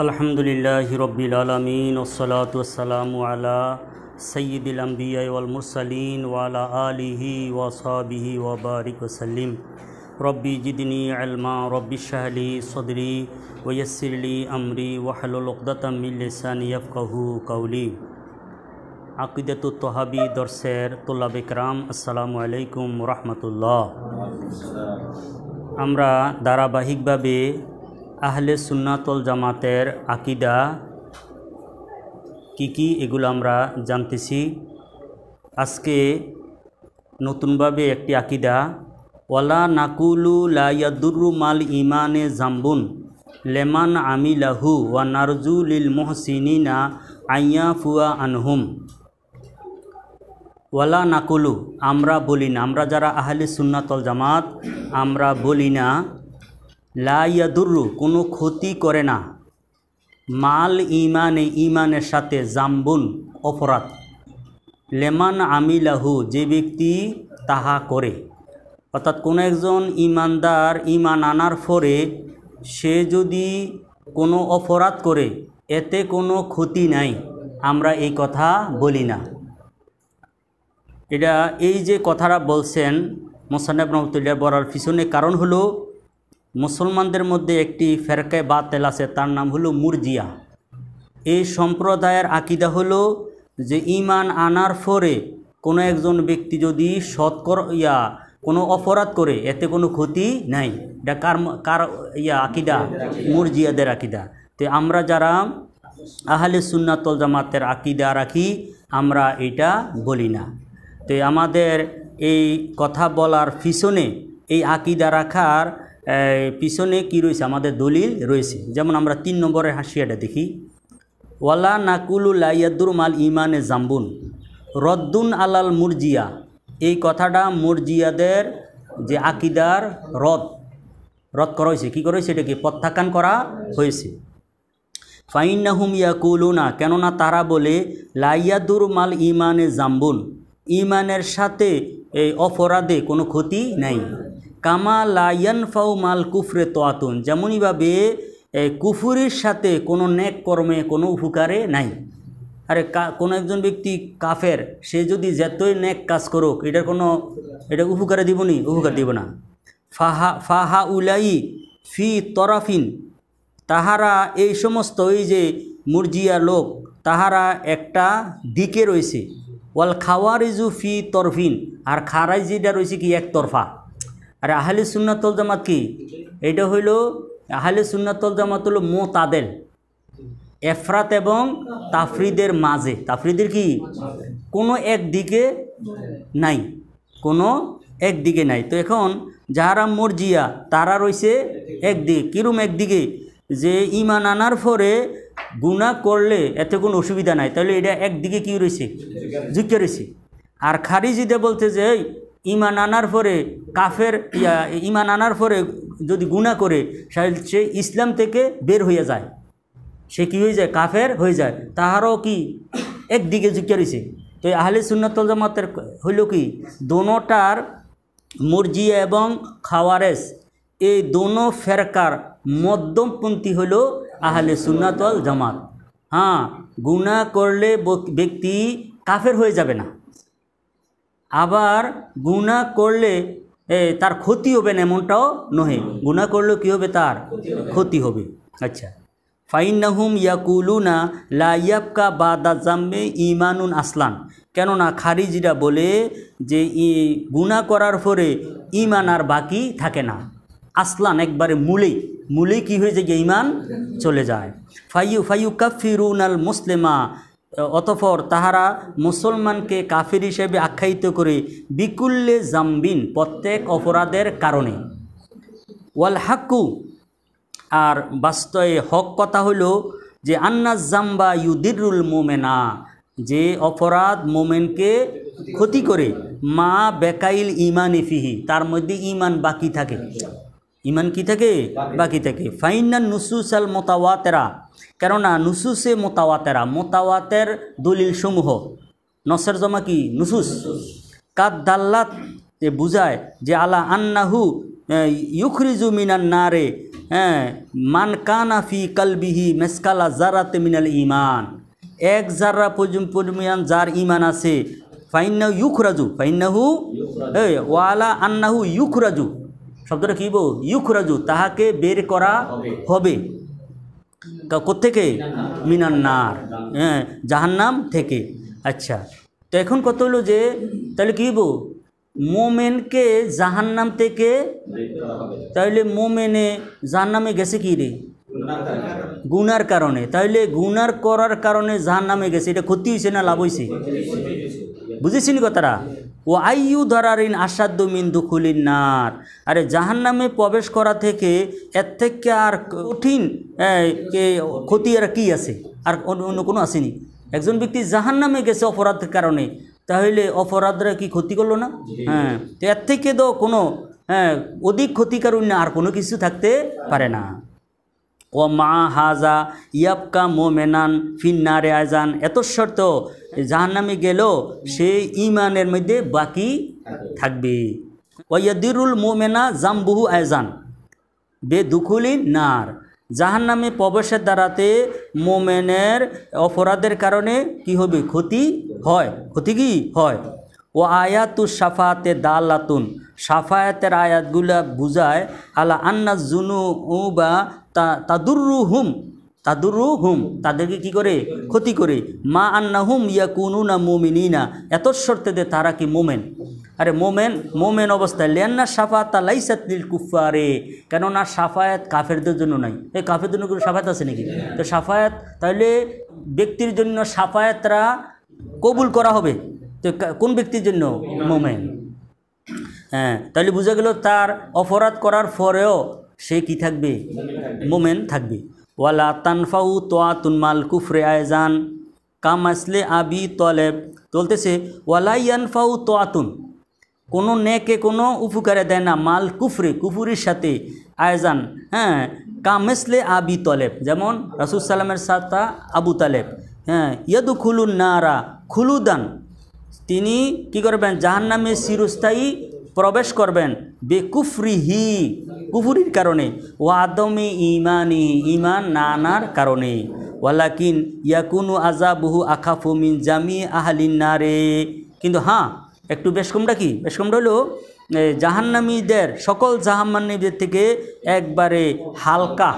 الحمد لله رب العالمين والصلاة والسلام على سيد الأنبياء والمرسلين وعلى آله وصحبه وبارك وسلم ربي جدني علما ربي اشرح لي صدري ويسر لي أمري واحلل عقدة من لساني يفقه قولي عقيدة الطهابي درسير طلاب کرام السلام عليكم ورحمة الله আমরা ধারাবাহিকভাবে আহলে সুন্নাতল জামাতের আকিদা কি কি এগুলো আমরা জানতেছি আজকে নতুনভাবে একটি আকিদা ওয়ালা নাকুলু লাইয়াদুরু মাল ইমানে জাম্বুন লেমান আমি লাহু ওয়া নারজু লিল মোহসিনা আইয়া ফুয়া আনহুম ওয়ালা নাকুলু আমরা বলি না আমরা যারা আহলে সুন্নাতল জামাত আমরা বলি না লাইয়াদুর্রু কোনো ক্ষতি করে না মাল ইমানে ইমানের সাথে জাম্বুন অপরাধ লেমান আমিলাহু যে ব্যক্তি তাহা করে অর্থাৎ কোনো একজন ইমানদার ইমান আনার ফরে সে যদি কোনো অপরাধ করে এতে কোনো ক্ষতি নাই আমরা এই কথা বলি না এটা এই যে কথাটা বলছেন মোসানব রহমতুল্লাহ বলার পিছনে কারণ হলো মুসলমানদের মধ্যে একটি ফেরকায় বা তেল আছে তার নাম হলো মুরজিয়া এই সম্প্রদায়ের আকিদা হলো যে ইমান আনার ফরে কোনো একজন ব্যক্তি যদি সৎকর ইয়া কোনো অপরাধ করে এতে কোনো ক্ষতি নাই এটা কার কার ইয়া আকিদা মুরজিয়াদের আকিদা তো আমরা যারা আহলে সুন্নাতল জামাতের আকিদা রাখি আমরা এটা বলি না তো আমাদের এই কথা বলার পিছনে এই আকিদা রাখার পিছনে কি রয়েছে আমাদের দলিল রয়েছে যেমন আমরা তিন নম্বরের হাসিয়াটা দেখি ওয়ালা নাকুলু লাইয়াদুর মাল ইমানে জাম্বুন রদ্দুন আলাল মুরজিয়া এই কথাটা মুরজিয়াদের যে আকিদার রদ রদ করা হয়েছে কী করা হয়েছে এটাকে প্রত্যাখ্যান করা হয়েছে কুলু না কেননা তারা বলে লাইয়াদুর মাল ইমানে জাম্বুন ইমানের সাথে এই অপরাধে কোনো ক্ষতি নাই কামা লায়ন ফাউ মাল কুফরে তোয়াতুন যেমনইভাবে কুফুরির সাথে কোনো নেক কর্মে কোনো উপকারে নাই আরে কোনো একজন ব্যক্তি কাফের সে যদি যতই নেক কাজ করুক এটার কোনো এটা উপকারে দিব নি উপকার দিব না ফাহা ফাহা উলাই ফি তরাফিন তাহারা এই সমস্ত এই যে মুরজিয়া লোক তাহারা একটা দিকে রয়েছে ওয়াল খাওয়ারিজু ফি তরফিন আর খারাইজিটা রয়েছে কি এক তরফা আর আহলে সুন্নাতল জামাত কি এটা হইল আহলে সুন্নাতল জামাত হলো মো তাদের এফরাত এবং তাফরিদের মাঝে তাফরিদের কি কোনো এক দিকে নাই কোনো একদিকে নাই তো এখন যাহারা মর্জিয়া তারা রয়েছে একদিকে কিরম একদিকে যে ইমান আনার পরে গুণা করলে এতে কোনো অসুবিধা নাই তাহলে এটা একদিকে কি রয়েছে যুক্ত রয়েছে আর খারিজিদে বলতে যে ইমান আনার পরে কাফের ইমান আনার পরে যদি গুণা করে সে ইসলাম থেকে বের হয়ে যায় সে কী হয়ে যায় কাফের হয়ে যায় তাহারও কি একদিকে যুক্ত তো আহলে সুন্নতল জামাতের হইল কি দোনোটার মর্জিয়া এবং খাওয়ারেস এই দোনো ফেরকার মধ্যমপন্থী হলো আহলে সুন্নাতল জামাত হ্যাঁ গুণা করলে ব্যক্তি কাফের হয়ে যাবে না আবার গুণা করলে তার ক্ষতি হবে না এমনটাও নহে গুণা করলে কী হবে তার ক্ষতি হবে আচ্ছা ফাইনাহুম ইয়াকুলুনা লাইয়াবকা বা দাজাম্মে ইমানুন আসলান কেননা খারিজিরা বলে যে ই গুণা করার পরে ইমান আর বাকি থাকে না আসলান একবারে মূলেই মূলে কি হয়ে যায় ইমান চলে যায় ফাইউ ফাইউ কাফিরুন আল মুসলেমা অতফর তাহারা মুসলমানকে কাফির হিসেবে আখ্যায়িত করে বিকুল্লে জাম্বিন প্রত্যেক অপরাধের কারণে ওয়াল হাক্কু আর বাস্তবে হক কথা হলো যে আন্নাস জাম্বা ইউদিরুল মোমেনা যে অপরাধ মোমেনকে ক্ষতি করে মা বেকাইল ইমান ইফিহি তার মধ্যে ইমান বাকি থাকে ইমান কি থাকে বাকি থাকে ফাইনান নুসুসাল মোতাওয়াতেরা কেননা নুসুসে মোতাওয়াতেরা মোতাওয়াতের দলিল সমূহ নসের জমা কি নুসুস কাদ দাল্লাত বুঝায় যে আলা আন্নাহু ইউখরিজু মিনান নারে হ্যাঁ মান কানাফি কালবিহি মেসকালা জারাতে মিনাল ইমান এক জাররা পরিমাণ যার ইমান আছে ফাইনাহু ইউখরাজু ফাইনাহু ও আলা আন্নাহু ইউখরাজু শব্দটা কী বো ইউখরাজু তাহাকে বের করা হবে মিনার মিনান্নার হ্যাঁ জাহান্নাম থেকে আচ্ছা তো এখন কত হলো যে তাহলে কী বো মোমেনকে জাহান্নাম থেকে তাহলে মোমেনে নামে গেছে কি রে গুনার কারণে তাহলে গুনার করার কারণে জাহান্নামে গেছে এটা ক্ষতি হয়েছে না লাভ হয়েছে বুঝেছিনি কথাটা ও আইউ দারারিন আসাধ্য মিন্দু খুলিন নার আরে জাহান্নামে প্রবেশ করা থেকে এর থেকে আর কঠিন ক্ষতি আর কী আছে আর অন্য কোনো আসেনি একজন ব্যক্তি জাহান্নামে গেছে অপরাধের কারণে তাহলে অপরাধরা কি ক্ষতি করলো না হ্যাঁ তো এর থেকে তো কোনো হ্যাঁ অধিক ক্ষতিকারণ না আর কোনো কিছু থাকতে পারে না ও মা হাজা ইয়াবকা মোমেনান ফিন্নারে আজান এত শর্ত জাহান্নামে গেল সে ইমানের মধ্যে বাকি থাকবে ওয়াদিরুল মোমেনা জাম্বুহু আয়জান বে দুকুলি নার জাহান্নামে প্রবেশের দ্বারাতে মোমেনের অপরাধের কারণে কি হবে ক্ষতি হয় ক্ষতি কি হয় ও আয়াতু সাফাতে দালাতুন সাফায়াতের আয়াতগুলা বুঝায় আলা আন্না জুনু বা তা তাদুর্রু হুম তাদুরু হুম তাদেরকে কি করে ক্ষতি করে মা আন্না হুম ইয়া কুনু না মোমিনী না এত শর্তে দে তারা কি মোমেন আরে মোমেন মোমেন অবস্থায় লেন্না সাফা তা লাইসাত নীল কুফা রে কেননা সাফায়াত কাফেরদের জন্য নাই এই কাফের জন্য কোনো সাফায়াত আছে নাকি তো সাফায়াত তাহলে ব্যক্তির জন্য সাফায়াতরা কবুল করা হবে তো কোন ব্যক্তির জন্য মোমেন হ্যাঁ তাহলে বুঝা গেল তার অপরাধ করার পরেও সে কি থাকবে মোমেন থাকবে ওয়ালা তানফাউ তোয়াতুন মাল কুফরে আয়জান কাম আসলে আবি তলেব চলতেছে ওয়ালাইয়ানফাউ তোয়াতুন কোনো নেকে কোনো উপকারে দেয় না মাল কুফরে কুফুরির সাথে আয়জান হ্যাঁ কামেসলে আবি তলেব যেমন রাসুল সাল্লামের সাতা আবু তালেব হ্যাঁ ইয়াদু খুলুন নারা খুলুদান তিনি কি করবেন নামে চিরস্থায়ী প্রবেশ করবেন হি কুফুরির কারণে আদমি ইমানি ইমান নানার কারণে ওয়ালাকিন ইয়াকুনু বহু আখা মিন জামি না রে কিন্তু হ্যাঁ একটু বেশকমটা কি বেশকমটা হলো জাহান্নামীদের সকল জাহান্নামীদের থেকে একবারে হালকা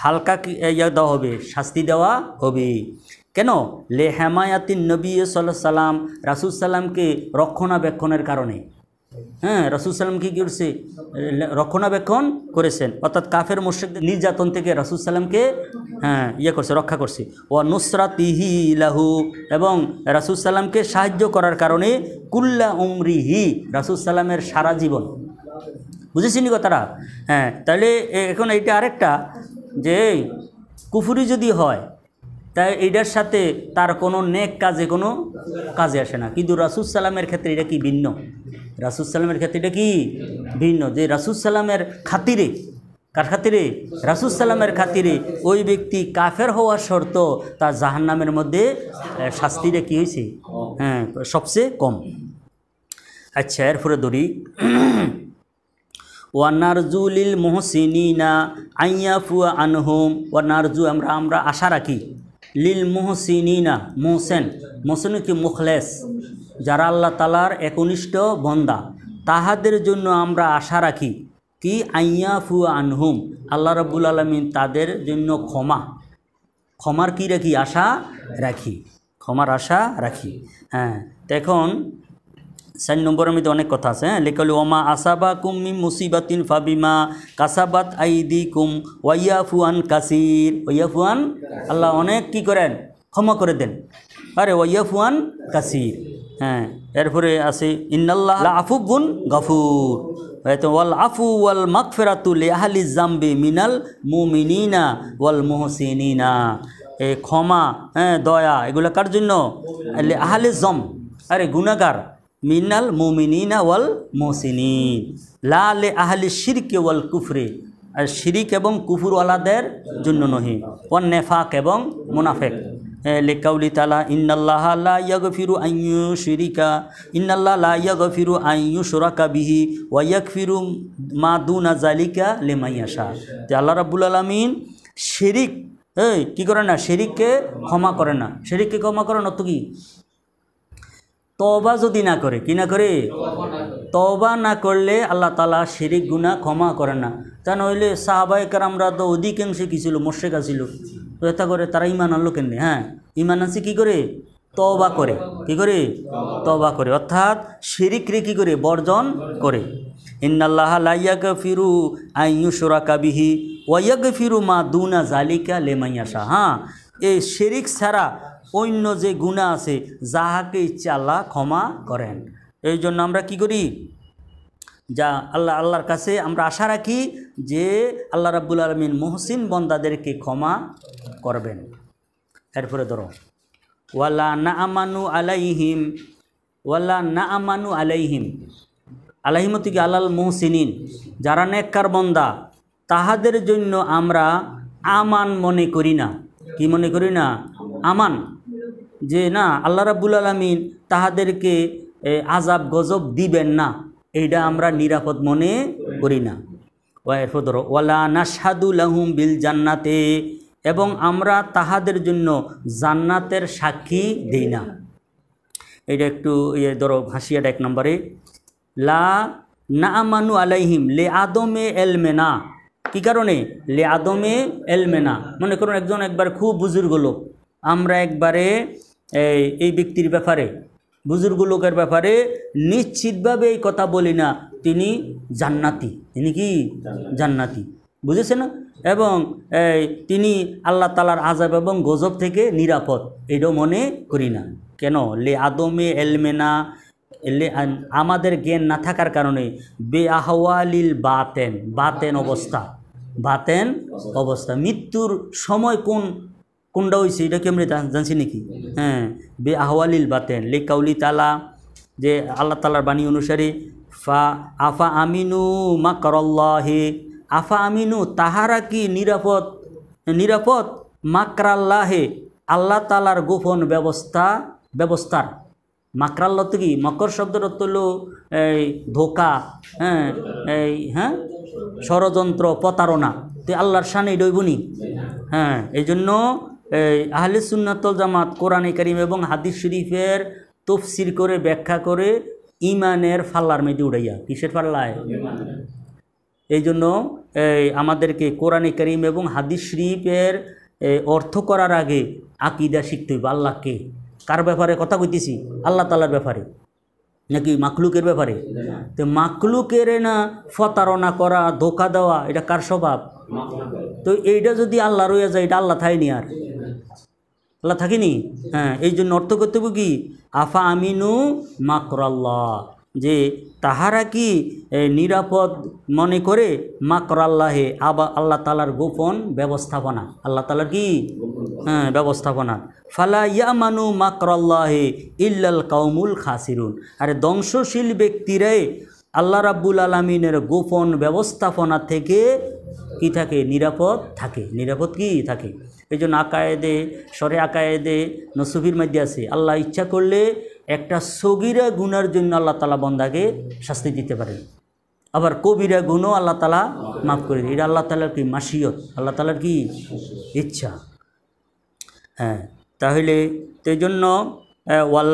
হালকা ইয়া দেওয়া হবে শাস্তি দেওয়া হবে কেন লে হেমায়াতিন নবী সাল্লাহ সাল্লাম রাসুল সাল্লামকে রক্ষণাবেক্ষণের কারণে হ্যাঁ রসুল সাল্লাম কী করছে রক্ষণাবেক্ষণ করেছেন অর্থাৎ কাফের মোর্শেকদের নির্যাতন থেকে রসুল সাল্লামকে হ্যাঁ ইয়ে করছে রক্ষা করছে ও নুসরাতিহি ইলাহু এবং রাসুল সাল্লামকে সাহায্য করার কারণে কুল্লা উমরিহি রাসুল সাল্লামের সারা জীবন বুঝেছিনি কথাটা হ্যাঁ তাহলে এখন এইটা আরেকটা যে কুফুরি যদি হয় তাই এটার সাথে তার কোনো নেক কাজে কোনো কাজে আসে না কিন্তু সালামের ক্ষেত্রে এটা কি ভিন্ন সালামের ক্ষেত্রে এটা কি ভিন্ন যে সালামের খাতিরে কার খাতিরে সালামের খাতিরে ওই ব্যক্তি কাফের হওয়ার শর্ত তার জাহান্নামের মধ্যে শাস্তিটা কী হয়েছে হ্যাঁ সবচেয়ে কম আচ্ছা এরপরে ধরি ওয়ানারজুলিল মোহসিনা আইয়াফুয়া আনহুম ওয়ানারজু আমরা আমরা আশা রাখি লিল মোহসিনা মোহসেন মোহসেন কি মুখলেস যারা আল্লাহ তালার একনিষ্ঠ বন্দা তাহাদের জন্য আমরা আশা রাখি কি আইয়াফু আনহুম আল্লাহ রব্বুল আলমিন তাদের জন্য ক্ষমা ক্ষমার কি রাখি আশা রাখি ক্ষমার আশা রাখি হ্যাঁ তখন চার নম্বরের মধ্যে অনেক কথা আছে হ্যাঁ লেখা হলো ওমা আসাবা কুমি মুসিবাতিন ফাবিমা কাসাবাত আইদি কুম ওয়াইয়াফুয়ান কাসির ওয়াফুয়ান আল্লাহ অনেক কি করেন ক্ষমা করে দেন আরে ওয়াইয়াফুয়ান কাসির হ্যাঁ এরপরে আছে ইন্নাল্লাহ আফুবুন গাফুর ওয়াল আফু ওয়াল মাকফেরাতুল আহলি জাম্বি মিনাল মুমিনিনা ওয়াল মোহসিনা এ ক্ষমা হ্যাঁ দয়া এগুলো কার জন্য আহলে জম আরে গুণাগার মিনাল মুমিনিনা ওয়াল মোসিনিন লে আহলি শিরকে ওয়াল কুফরে আর শিরিক এবং কুফুরওয়ালাদের জন্য নহি ওয়ান নেফাক এবং মুনাফেক লেকাউলি তালা ইন্নাল্লাহ লা ফিরু আইয়ু শিরিকা ইন্নাল্লাহ লা ফিরু আইয়ু সুরাকা বিহি ওয়া ফিরু মা দুনা জালিকা লেমাইয়াশা তে আল্লাহ রাব্বুল আলামিন শিরিক হ্যাঁ কী করে না শেরিককে ক্ষমা করে না শেরিককে ক্ষমা করেন অত কি তবা যদি না করে কি না করে তবা না করলে আল্লাহ তালা শিরিক গুণা ক্ষমা করে না তা নইলে সাহাবাইকার আমরা তো অধিকাংশে কী ছিল মোর্শেকা ছিল তো এটা করে তারা ইমান আনলো কেন হ্যাঁ ইমান আছে কি করে তবা করে কি করে তবা করে অর্থাৎ শিরিকরে কী করে বর্জন করে ইন্নাল্লাহ লাইয়াগ ফিরু আইয়ুসরা কাবিহি ওয়াগ ফিরু মা দুনা জালিকা লেমাইয়াশা হ্যাঁ এই শিরিক ছাড়া অন্য যে গুণা আছে যাহাকে ইচ্ছা আল্লাহ ক্ষমা করেন এই জন্য আমরা কি করি যা আল্লাহ আল্লাহর কাছে আমরা আশা রাখি যে আল্লাহ রাব্বুল আলমিন মহসিন বন্দাদেরকে ক্ষমা করবেন এরপরে ধরো ওয়ালা না আমানু আলাইহিম ওয়ালা না আমানু আলাইহিম কি আল্লাহ মোহসিনিন যারা নেককার বন্দা তাহাদের জন্য আমরা আমান মনে করি না কি মনে করি না আমান যে না আল্লাহ রাবুল আলমিন তাহাদেরকে আজাব গজব দিবেন না এইটা আমরা নিরাপদ মনে করি না ওয়ালা নাসাদুলাহুম বিল জান্নাতে এবং আমরা তাহাদের জন্য জান্নাতের সাক্ষী দিই না এটা একটু ইয়ে ধরো হাসিয়াটা এক নম্বরে লা না আমানু আলাইহিম লে আদমে না কি কারণে লে আদমে এলমে না মনে করুন একজন একবার খুব বুজুর্গ লোক আমরা একবারে এই এই ব্যক্তির ব্যাপারে বুজুর্গ লোকের ব্যাপারে নিশ্চিতভাবে এই কথা বলি না তিনি জান্নাতি তিনি কি জান্নাতি বুঝেছে না এবং তিনি আল্লাহ তালার আজাব এবং গজব থেকে নিরাপদ এটাও মনে করি না কেন লে আদমে এলমেনা আমাদের জ্ঞান না থাকার কারণে বে আহওয়ালিল বাতেন বাতেন অবস্থা বাতেন অবস্থা মৃত্যুর সময় কোন কোনটা হয়েছে এটা কি আমরা জানছি নাকি হ্যাঁ বে আহওয়ালিল বাতেন লে কাউলি তালা যে আল্লাহ তালার বাণী অনুসারে ফা আফা আমিনু মা করল্লাহে আফা আমিনু তাহারা কি নিরাপদ নিরাপদ মাকরাল্লাহে আল্লাহ তালার গোপন ব্যবস্থা ব্যবস্থার মাকরাল্লা তো কি মকর শব্দের অর্থ হলো এই ধোকা হ্যাঁ এই হ্যাঁ ষড়যন্ত্র প্রতারণা তুই আল্লাহর সানে ডইবনি হ্যাঁ এই জন্য এই আহলে সুন্নাতল জামাত কোরআনে করিম এবং হাদিস শরীফের তফসির করে ব্যাখ্যা করে ইমানের ফাল্লার মেদি উড়াইয়া কিসের ফাল্লায় এই জন্য এই আমাদেরকে কোরআনে করিম এবং হাদিস শরীফের অর্থ করার আগে আকিদা শিখতে হইব আল্লাহকে কার ব্যাপারে কথা কইতেছি আল্লাহ তালার ব্যাপারে নাকি মাকলুকের ব্যাপারে তো মাকলুকের না ফতারণা করা ধোকা দেওয়া এটা কার স্বভাব তো এইটা যদি আল্লাহ রয়ে যায় এটা আল্লাহ থাই আর আল্লাহ থাকেনি হ্যাঁ এই জন্য অর্থ করতে হবে কি আফা আমিনু মাকরাল্লাহ যে তাহারা কি নিরাপদ মনে করে মাকরাল্লাহে আবা আল্লাহ তালার গোপন ব্যবস্থাপনা আল্লাহ তালার কি হ্যাঁ ব্যবস্থাপনা ফালা ইয়ামানু মাকরাল্লাহে ইল্লাল কাউমুল খাসিরুন আরে ধ্বংসশীল ব্যক্তিরাই আল্লাহ রাব্বুল আলমিনের গোপন ব্যবস্থাপনা থেকে কি থাকে নিরাপদ থাকে নিরাপদ কি থাকে এই জন্য আকায়েদে সরে আকায়েদে নসুফির মধ্যে আছে আল্লাহ ইচ্ছা করলে একটা সগিরা গুনার জন্য আল্লাহ তালা বন্দাকে শাস্তি দিতে পারেন আবার কবিরা গুণও আল্লাহ তালা মাফ করে দেয় এটা আল্লাহ তালার কি মাসিয়ত আল্লাহ তালার কি ইচ্ছা হ্যাঁ তাহলে তো জন্য ওয়াল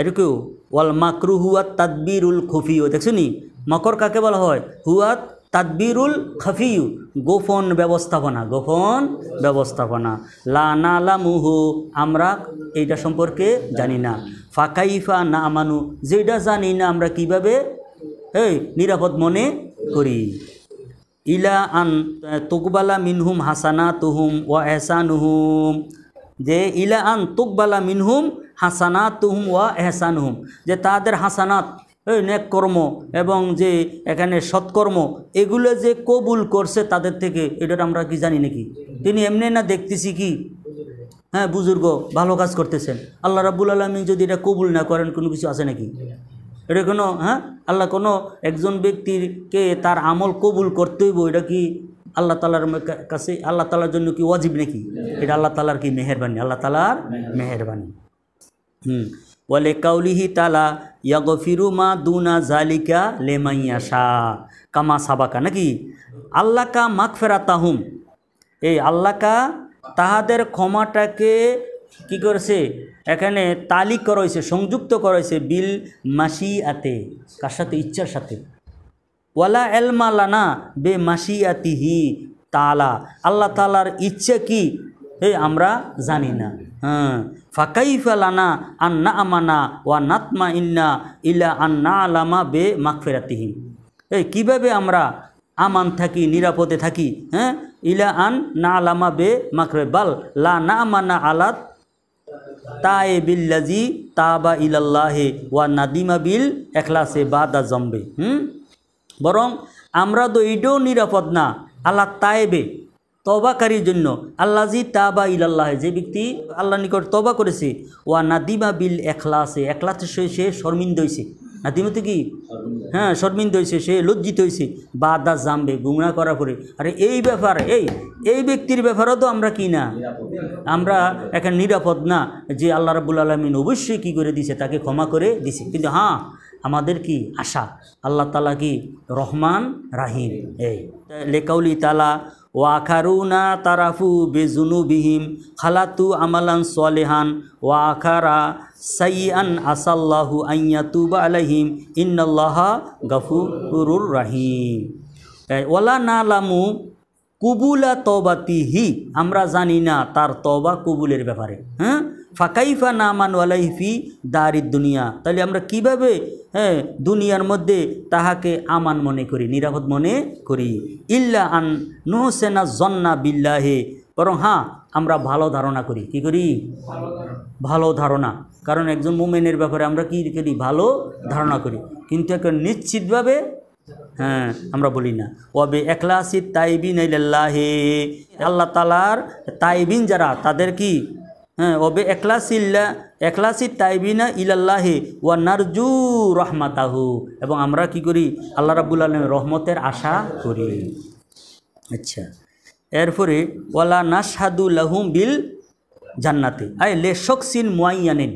এরকম ওয়াল মাকরু হুয়াত তাদবিরুল খফিও দেখছো নি মকর কাকে বলা হয় হুয়াত তাদবিরুল খফিউ গোপন ব্যবস্থাপনা গোপন ব্যবস্থাপনা লা না লামুহু আমরা এইটা সম্পর্কে জানি না ফাকাইফা না আমানু যেটা জানি না আমরা কিভাবে এই নিরাপদ মনে করি ইলা আন তুকবালা মিনহুম হাসানা তুহুম ও এহসানুহুম যে ইলা আন তুকবালা মিনহুম হাসানা তুহুম ও এহসানুহুম যে তাদের হাসানাত এই ন্যাককর্ম এবং যে এখানে সৎকর্ম এগুলো যে কবুল করছে তাদের থেকে এটা আমরা কি জানি নাকি তিনি এমনি না দেখতেছি কি হ্যাঁ বুজুর্গ ভালো কাজ করতেছেন আল্লাহ রাবুল আলমী যদি এটা কবুল না করেন কোনো কিছু আছে নাকি এটা কোনো হ্যাঁ আল্লাহ কোনো একজন ব্যক্তিরকে তার আমল কবুল করতেই এটা কি আল্লাহ তালার কাছে আল্লাহ তালার জন্য কি ওয়াজিব নাকি এটা আল্লাহ তালার কি মেহরবানি আল্লাহ তালার মেহরবানি হুম বলে কাউলিহি তালা ইয়াগফিরু মা দুনা জালিকা লেমাইয়াশা কামা সাবাকা নাকি আল্লাহ কা মাকফেরা তাহুম এই আল্লাকা কা তাহাদের ক্ষমাটাকে কি করেছে এখানে তালিক করাইছে সংযুক্ত করাইছে বিল মাসি আতে কার সাথে ইচ্ছার সাথে ওয়ালা এলমা লানা বে মাসি আতিহি তালা আল্লাহ তালার ইচ্ছে কি এই আমরা জানি না হ্যাঁ ফাকাইফালানা আন্না আমানা ওয়া নাতমা ইন্না ইলা আন্না আলামা বে মাকফেরাতিহীন এই কীভাবে আমরা আমান থাকি নিরাপদে থাকি হ্যাঁ ইলা আন না আলামা বে মাকরে বাল লা না আমানা আলাত তায়ে বিল্লাজি তাবা ইলাল্লাহে ওয়া নাদিমা বিল এখলাসে বাদা জম্বে হুম বরং আমরা তো এইটাও নিরাপদ না আল্লাহ তায়েবে তবাকারীর জন্য আল্লাহ জি তাবা আল্লাহ যে ব্যক্তি আল্লাহ নিকট তবা করেছে ওয়া নাদিমা বিল আছে একলাতে সে শর্মিন্দ হয়েছে তো কি হ্যাঁ শর্মিন্দ হয়েছে সে লজ্জিত হয়েছে বা দা জামবে গুমরা করার পরে আরে এই ব্যাপার এই এই ব্যক্তির ব্যাপারও তো আমরা কি না আমরা এখন নিরাপদ না যে আল্লাহ রাবুল আলমিন অবশ্যই কি করে দিছে তাকে ক্ষমা করে দিছে কিন্তু হ্যাঁ আমাদের কি আশা আল্লাহ তালা কি রহমান রাহিম এই লেকাউলি তালা না তারাফু বেজুনুবিহিম খালাতু আমালান সলেহান ওয়াখারা সাইয়ান আসাল্লাহু আইয়াতুবা আলহিম ইন্নাল্লাহা গাফুরুর রাহিম ওলা না লামু কুবুলা তবাতিহি আমরা জানি না তার তবা কবুলের ব্যাপারে হ্যাঁ ফাকাইফা নামান ওয়ালাইফি দারি দুনিয়া তাহলে আমরা কিভাবে হ্যাঁ দুনিয়ার মধ্যে তাহাকে আমান মনে করি নিরাপদ মনে করি ইল্লা আন নুহসেনা জন্না বিল্লাহে বরং হ্যাঁ আমরা ভালো ধারণা করি কি করি ভালো ধারণা কারণ একজন মোমেনের ব্যাপারে আমরা কী করি ভালো ধারণা করি কিন্তু একটা নিশ্চিতভাবে হ্যাঁ আমরা বলি না ওবে একলাসি তাইবিন আল্লাহ তালার তাইবিন যারা তাদের কি হ্যাঁ অবে একলাসিল্লা একলাসি তাইবিনা ইলাল্লাহি ওয়া নারজু রহমাতাহু এবং আমরা কি করি আল্লাহ রাবুল আলমের রহমতের আশা করি আচ্ছা এরপরে ওয়ালা নাসাদু লাহুম বিল জান্নাতে আয় লেশক সিন মোয়াইয়ানেন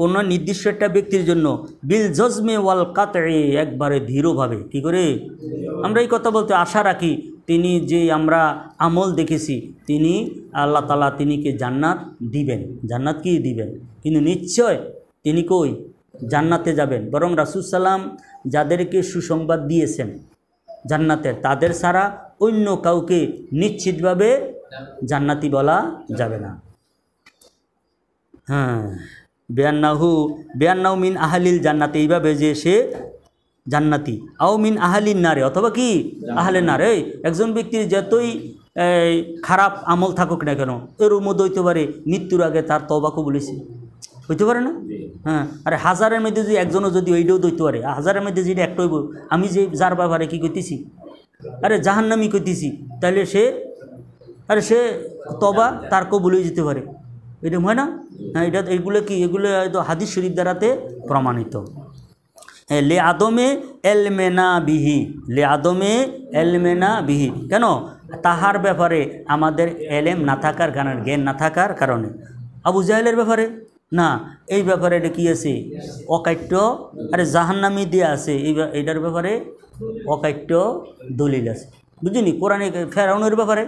কোনো নির্দিষ্ট একটা ব্যক্তির জন্য বিল জজমে ওয়াল কাতে একবারে ধীরভাবে কি করে আমরা এই কথা বলতে আশা রাখি তিনি যে আমরা আমল দেখেছি তিনি আল্লাহ তালা তিনিকে জান্নাত দিবেন জান্নাত কি দিবেন কিন্তু নিশ্চয় তিনি কই জান্নাতে যাবেন বরং রাসুলসাল্লাম যাদেরকে সুসংবাদ দিয়েছেন জান্নাতের তাদের ছাড়া অন্য কাউকে নিশ্চিতভাবে জান্নাতি বলা যাবে না হ্যাঁ বেয়ান্নাহু বেয়ান্নাউ মিন আহালিল জান্নাতে এইভাবে যে সে জান্নাতি আও মিন আহালিন নারে অথবা কি আহলে নারে একজন ব্যক্তির যতই খারাপ আমল থাকুক না কেন এর মধ্যে হইতে পারে মৃত্যুর আগে তার তবাকও বলেছে হইতে পারে না হ্যাঁ আরে হাজারের মধ্যে যদি একজনও যদি ওইটাও দইতে পারে হাজারের মধ্যে যদি একটা হইব আমি যে যার ব্যাপারে কী করতেছি আরে জাহান্নামি করতেছি তাহলে সে আরে সে তবা তার কবুলে যেতে পারে এরকম হয় না হ্যাঁ এটা এগুলো কি এগুলো হয়তো হাদিস শরীফ দ্বারাতে প্রমাণিত লে আদমে এলমেনা বিহি লে আদমে এলমেনা বিহি কেন তাহার ব্যাপারে আমাদের এলেম না থাকার কারণে জ্ঞান না থাকার কারণে আবু জাহেলের ব্যাপারে না এই ব্যাপারে এটা কী আছে অকাট্য আরে জাহান্নামি দিয়ে আছে এই এটার ব্যাপারে অকাট্য দলিল আছে বুঝিনি কোরআনে ফেরাউনের ব্যাপারে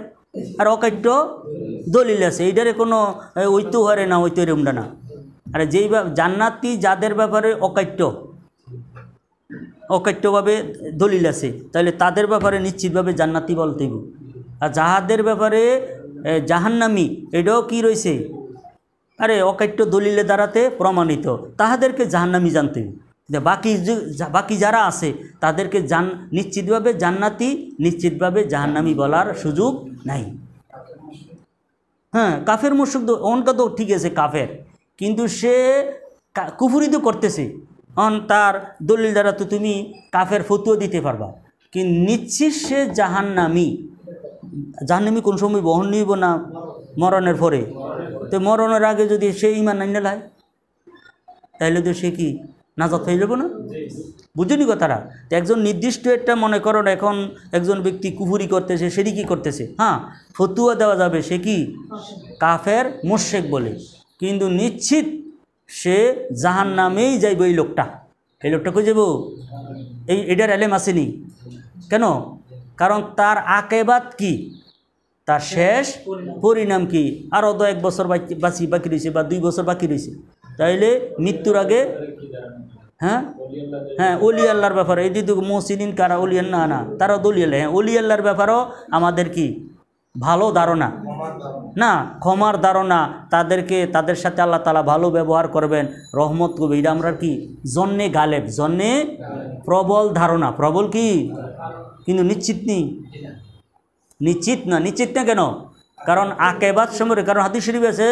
আর অকাট্য দলিল আছে এইটারে কোনো ঐতিহারে না ঐতিহ্য রেমডা না আর যেই জান্নাতি যাদের ব্যাপারে অকাট্য অকাট্যভাবে দলিল আছে তাহলে তাদের ব্যাপারে নিশ্চিতভাবে জান্নাতি বলতেইব আর যাহাদের ব্যাপারে জাহান্নামি এটাও কি রয়েছে আরে অকাট্য দলিলে দ্বারাতে প্রমাণিত তাহাদেরকে জাহান্নামি জানতে বাকি বাকি যারা আছে তাদেরকে জান নিশ্চিতভাবে জান্নাতি নিশ্চিতভাবে জাহান্নামি বলার সুযোগ নাই হ্যাঁ কাফের তো অনকা তো ঠিক আছে কাফের কিন্তু সে কুফুরি তো করতেছে অন তার দলিল দ্বারা তো তুমি কাফের ফতুয়া দিতে পারবা কি নিশ্চিত সে জাহান্নামি জাহান্নামি কোন সময় বহন নিব না মরণের পরে তো মরণের আগে যদি সে ইমান নাই নেলায় তাহলে তো সে কি নাজাত হয়ে যাবো না বুঝুনি কথাটা তো একজন নির্দিষ্ট একটা মনে করেন এখন একজন ব্যক্তি কুহুরি করতেছে সেটি কি করতেছে হ্যাঁ ফতুয়া দেওয়া যাবে সে কি কাফের মোর্শেক বলে কিন্তু নিশ্চিত সে জাহান নামেই যাইব এই লোকটা এই লোকটা কই যাব এই এটার এলেম আসেনি কেন কারণ তার আকেবাদ কি তার শেষ পরিণাম কি আর অত এক বছর বাঁচি বাকি রয়েছে বা দুই বছর বাকি রয়েছে তাইলে মৃত্যুর আগে হ্যাঁ হ্যাঁ অলি আল্লাহর ব্যাপারে এই দিদি মোসিনিন কারা অলিয়ান না না তারা দলিয়াল হ্যাঁ অলি আল্লাহর ব্যাপারও আমাদের কি ভালো ধারণা না ক্ষমার ধারণা তাদেরকে তাদের সাথে আল্লাহ তালা ভালো ব্যবহার করবেন রহমত কবি এটা আমরা কি জন্মে গালেব জন্মে প্রবল ধারণা প্রবল কি কিন্তু নিশ্চিত নেই নিশ্চিত না নিশ্চিত না কেন কারণ আকেবাদ সময় কারণ হাতি শরীফ আছে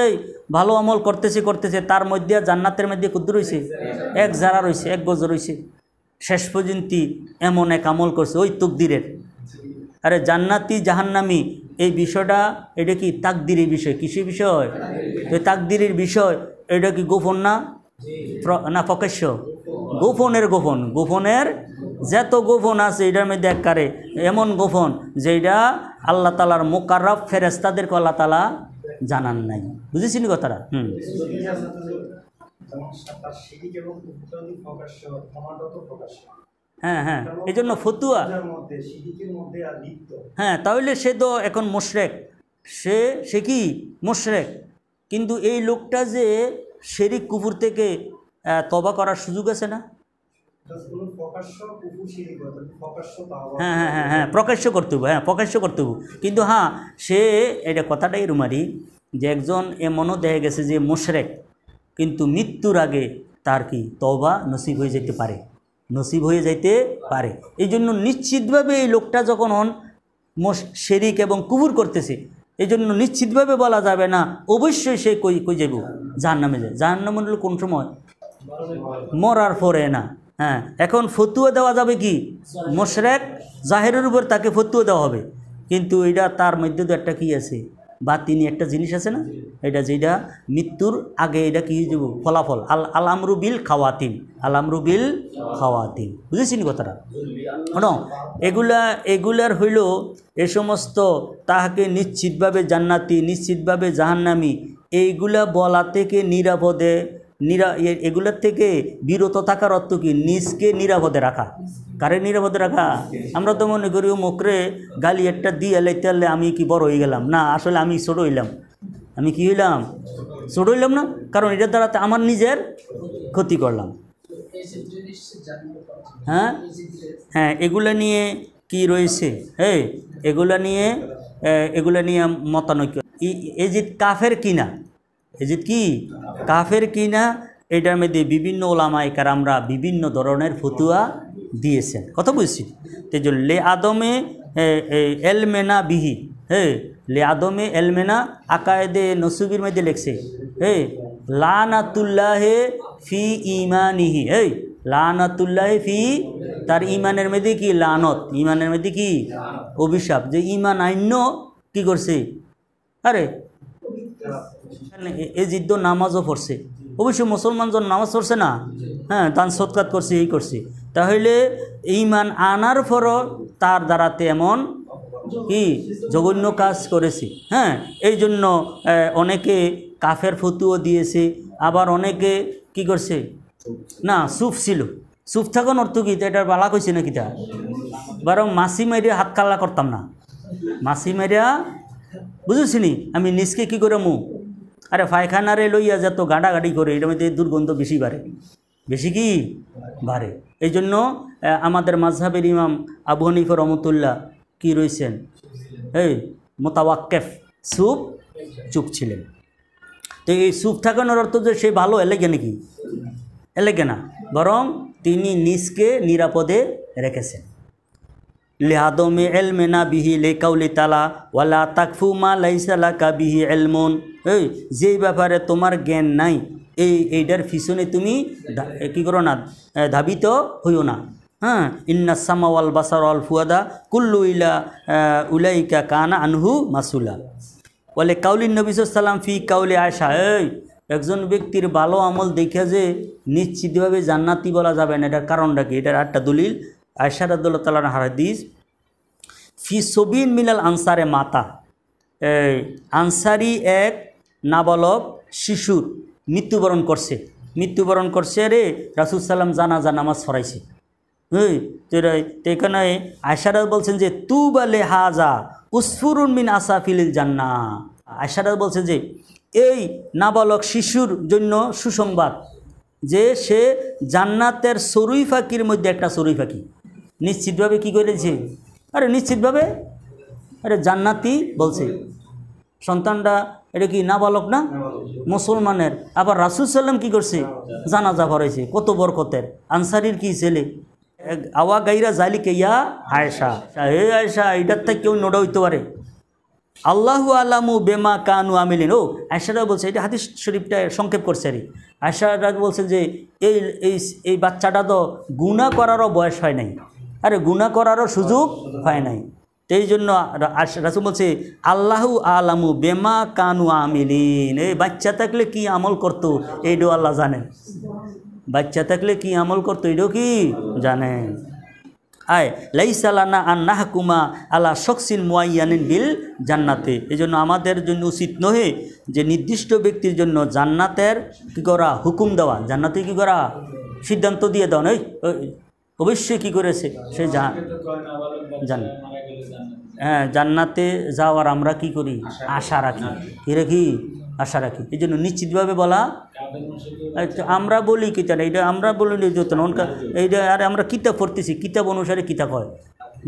ভালো আমল করতেছে করতেছে তার মধ্যে জান্নাতের মধ্যে ক্ষুদ্র রয়েছে এক জারা রয়েছে এক গজ রয়েছে শেষ পর্যন্ত এমন এক আমল করছে ওই তুকদিরের আরে জান্নাতি জাহান্নামি এই বিষয়টা এটা কি তাকদিরের বিষয় কৃষি বিষয় তো তাকদিরের বিষয় এটা কি গোপন না না প্রকাশ্য গোপনের গোপন গোপনের যত গোপন আছে এটার মধ্যে কারে এমন গোপন যেটা আল্লাহ তালার মোকাররফ ফেরেস্তাদেরকে আল্লাহ তালা জানান নাই বুঝেছিনি কথাটা হুম প্রকাশ্য হ্যাঁ হ্যাঁ এই জন্য ফতুয়া হ্যাঁ তাহলে সে তো এখন মোশরেক সে সে কি মোশরেক কিন্তু এই লোকটা যে শেরিক কুপুর থেকে তবা করার সুযোগ আছে না হ্যাঁ হ্যাঁ হ্যাঁ হ্যাঁ প্রকাশ্য করতে হবে হ্যাঁ প্রকাশ্য করতে হবে কিন্তু হ্যাঁ সে এটা কথাটাই রুমারি যে একজন এমনও দেখা গেছে যে মোশরেক কিন্তু মৃত্যুর আগে তার কি তবা নসিব হয়ে যেতে পারে নসিব হয়ে যাইতে পারে এই জন্য নিশ্চিতভাবে এই লোকটা যখন হন শেরিক এবং কুবুর করতেছে এই জন্য নিশ্চিতভাবে বলা যাবে না অবশ্যই সে কই কই যাইব যার নামে যায় যার নাম হল কোন সময় মরার পরে না হ্যাঁ এখন ফতুয়া দেওয়া যাবে কি মোশরেক জাহেরের উপর তাকে ফতুয়া দেওয়া হবে কিন্তু এটা তার মধ্যে তো একটা কী আছে বা তিনি একটা জিনিস আছে না এটা যেটা মৃত্যুর আগে এটা কি দেব ফলাফল আল আলামরুবিল আমরু আলামরুবিল খাওয়াতিম বুঝেছি আমরু খাওয়াতিম কথাটা ন এগুলা এগুলার হইল এ সমস্ত তাহাকে নিশ্চিতভাবে জান্নাতি নিশ্চিতভাবে জাহান্নামি এইগুলা বলা থেকে নিরাপদে নিরা এগুলোর থেকে বিরত থাকার অর্থ কি নিজকে নিরাপদে রাখা কারে নিরাপদে রাখা আমরা তো মনে করি মুখরে গালি একটা দিয়ে এলাই তাহলে আমি কি বড় হয়ে গেলাম না আসলে আমি ছোট হইলাম আমি কি হইলাম ছোট হইলাম না কারণ এটার দ্বারাতে আমার নিজের ক্ষতি করলাম হ্যাঁ হ্যাঁ এগুলো নিয়ে কি রয়েছে হ্যাঁ এগুলো নিয়ে এগুলো নিয়ে মতানৈক্য যে কাফের কিনা যে কি কাফের কি না এটার মধ্যে বিভিন্ন ওলামায় কারামরা বিভিন্ন ধরনের ফতুয়া দিয়েছেন কথা বুঝছি তেজ লে আদমে এলমেনা বিহি হ্যাঁ লে আদমে এলমেনা আকায়েদে নসুবির মধ্যে লেখছে হ্যাঁ লানাতুল্লাহে ফি ইমানিহি এই লানাতুল্লাহে ফি তার ইমানের মধ্যে কি লানত ইমানের মধ্যে কি অভিশাপ যে ইমান আইন্য কি করছে আরে এ জিদ্দ নামাজও পড়ছে অবশ্যই মুসলমানজন নামাজ পড়ছে না হ্যাঁ দান সৎকাত করছে এই করছে তাহলে ইমান আনার পরও তার দ্বারা এমন কি জঘন্য কাজ করেছি হ্যাঁ এই জন্য অনেকে কাফের ফতুও দিয়েছে আবার অনেকে কি করছে না সুপ ছিল সুপ থাকুন অর্থ কি এটার বালা কইছে নাকি তা বরং মাসি মেরিয়া হাত কাল্লা করতাম না মাসি মেরিয়া বুঝেছি আমি নিজকে কি করে মু আরে পায়খানারে লইয়া যেত গাঁড়াগাড়ি করে এটা মধ্যে দুর্গন্ধ বেশি বাড়ে বেশি কি বাড়ে এই জন্য আমাদের মাঝহাবের ইমাম আবু হানিফ রহমতুল্লাহ কী রয়েছেন এই মোতাবাক্কেফ সুপ চুপ ছিলেন তো এই সুপ থাকানোর অর্থ যে সে ভালো এলেগে নাকি এলেগে না বরং তিনি নিজকে নিরাপদে রেখেছেন লিহাদমি এলমেনা বিহি লে লেকাউলি তালা ওয়ালা তাকফু মা লাইসালাকা বিহি এলমন এই যেই ব্যাপারে তোমার জ্ঞান নাই এই এইটার পিছনে তুমি কী করো না ধাবিত হইও না হ্যাঁ ইন্না সামাওয়াল বাসার অল ফুয়াদা কুল্লু ইলা উলাইকা কানা আনহু মাসুলা বলে কাউলিন নবিসাল্লাম ফি কাউলি আয়সা এই একজন ব্যক্তির ভালো আমল দেখে যে নিশ্চিতভাবে জান্নাতি বলা যাবে না এটার কারণটা কি এটার আটটা দলিল আয়সার রাদুল্লাহ তাল হাদিস ফি সবিন মিনাল আনসারে মাতা আনসারি এক নাবালক শিশুর মৃত্যুবরণ করছে মৃত্যুবরণ করছে রে রাসুল সাল্লাম জানাজা নামাজ ফরাইছে হ্যাঁ তো এখানে আয়সারাজ বলছেন যে তু বালে হাজা উসফুরুন মিন আসাফিল জান্না আয়সারাজ বলছেন যে এই নাবালক শিশুর জন্য সুসংবাদ যে সে জান্নাতের সরুই ফাঁকির মধ্যে একটা সরুই ফাঁকি নিশ্চিতভাবে কি করেছে আরে নিশ্চিতভাবে আরে জান্নাতি বলছে সন্তানটা এটা কি না বালক না মুসলমানের আবার রাসুল সাল্লাম কি করছে জানাজা ভরাইছে কত বরকতের আনসারির কি ছেলে আওয়া গাইরা জালিকে ইয়া আয়েশা হে আয়েশা এটার থেকে কেউ নোডা হইতে পারে আল্লাহ আলামু বেমা কানু আমিলিন ও আয়সারা বলছে এটা হাদিস শরীফটা সংক্ষেপ করছে আর আয়সারা বলছে যে এই এই বাচ্চাটা তো গুণা করারও বয়স হয় নাই আরে গুণা করারও সুযোগ হয় নাই এই জন্য রাসুল বলছে আল্লাহু আলামু বেমা কানু আমিলিন এই বাচ্চা থাকলে কি আমল করতো এইটাও আল্লাহ জানেন বাচ্চা থাকলে কি আমল করতো এইটো কি জানেন আয় লাইসালানা আর নাহকুমা আল্লাহ শকসিল মোয়াইয়ানিন বিল জান্নাতে এই জন্য আমাদের জন্য উচিত নহে যে নির্দিষ্ট ব্যক্তির জন্য জান্নাতের কি করা হুকুম দেওয়া জান্নাতে কি করা সিদ্ধান্ত দিয়ে দেওয়া নয় অবশ্যই কি করেছে সে জান হ্যাঁ জান্নাতে যাওয়ার আমরা কি করি আশা রাখি কী রাখি আশা রাখি এই জন্য নিশ্চিতভাবে বলা আচ্ছা, আমরা বলি কিতা না এটা আমরা বলি যত না এইটা আর আমরা কিতাব পড়তেছি কিতাব অনুসারে কিতাব হয়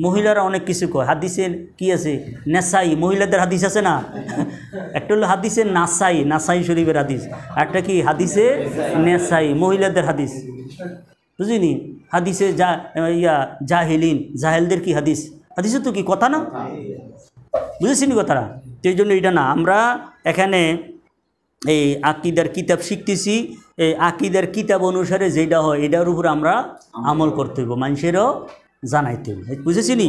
মহিলারা অনেক কিছু কয় হাদিসের কি আছে নেশাই মহিলাদের হাদিস আছে না একটা হলো হাদিসে নাসাই নাসাই শরীফের হাদিস একটা কি হাদিসে নেশাই মহিলাদের হাদিস বুঝিনি হাদিসে যা ইয়া জাহেলিন জাহেলদের কি হাদিস হাদিসে তো কি কথা না বুঝেছিনি কথাটা তো এই জন্য এটা না আমরা এখানে এই আকিদার কিতাব শিখতেছি এই আকিদার কিতাব অনুসারে যেটা হয় এটার উপর আমরা আমল করতে হইব মানুষেরও জানাইতে হবে বুঝেছিনি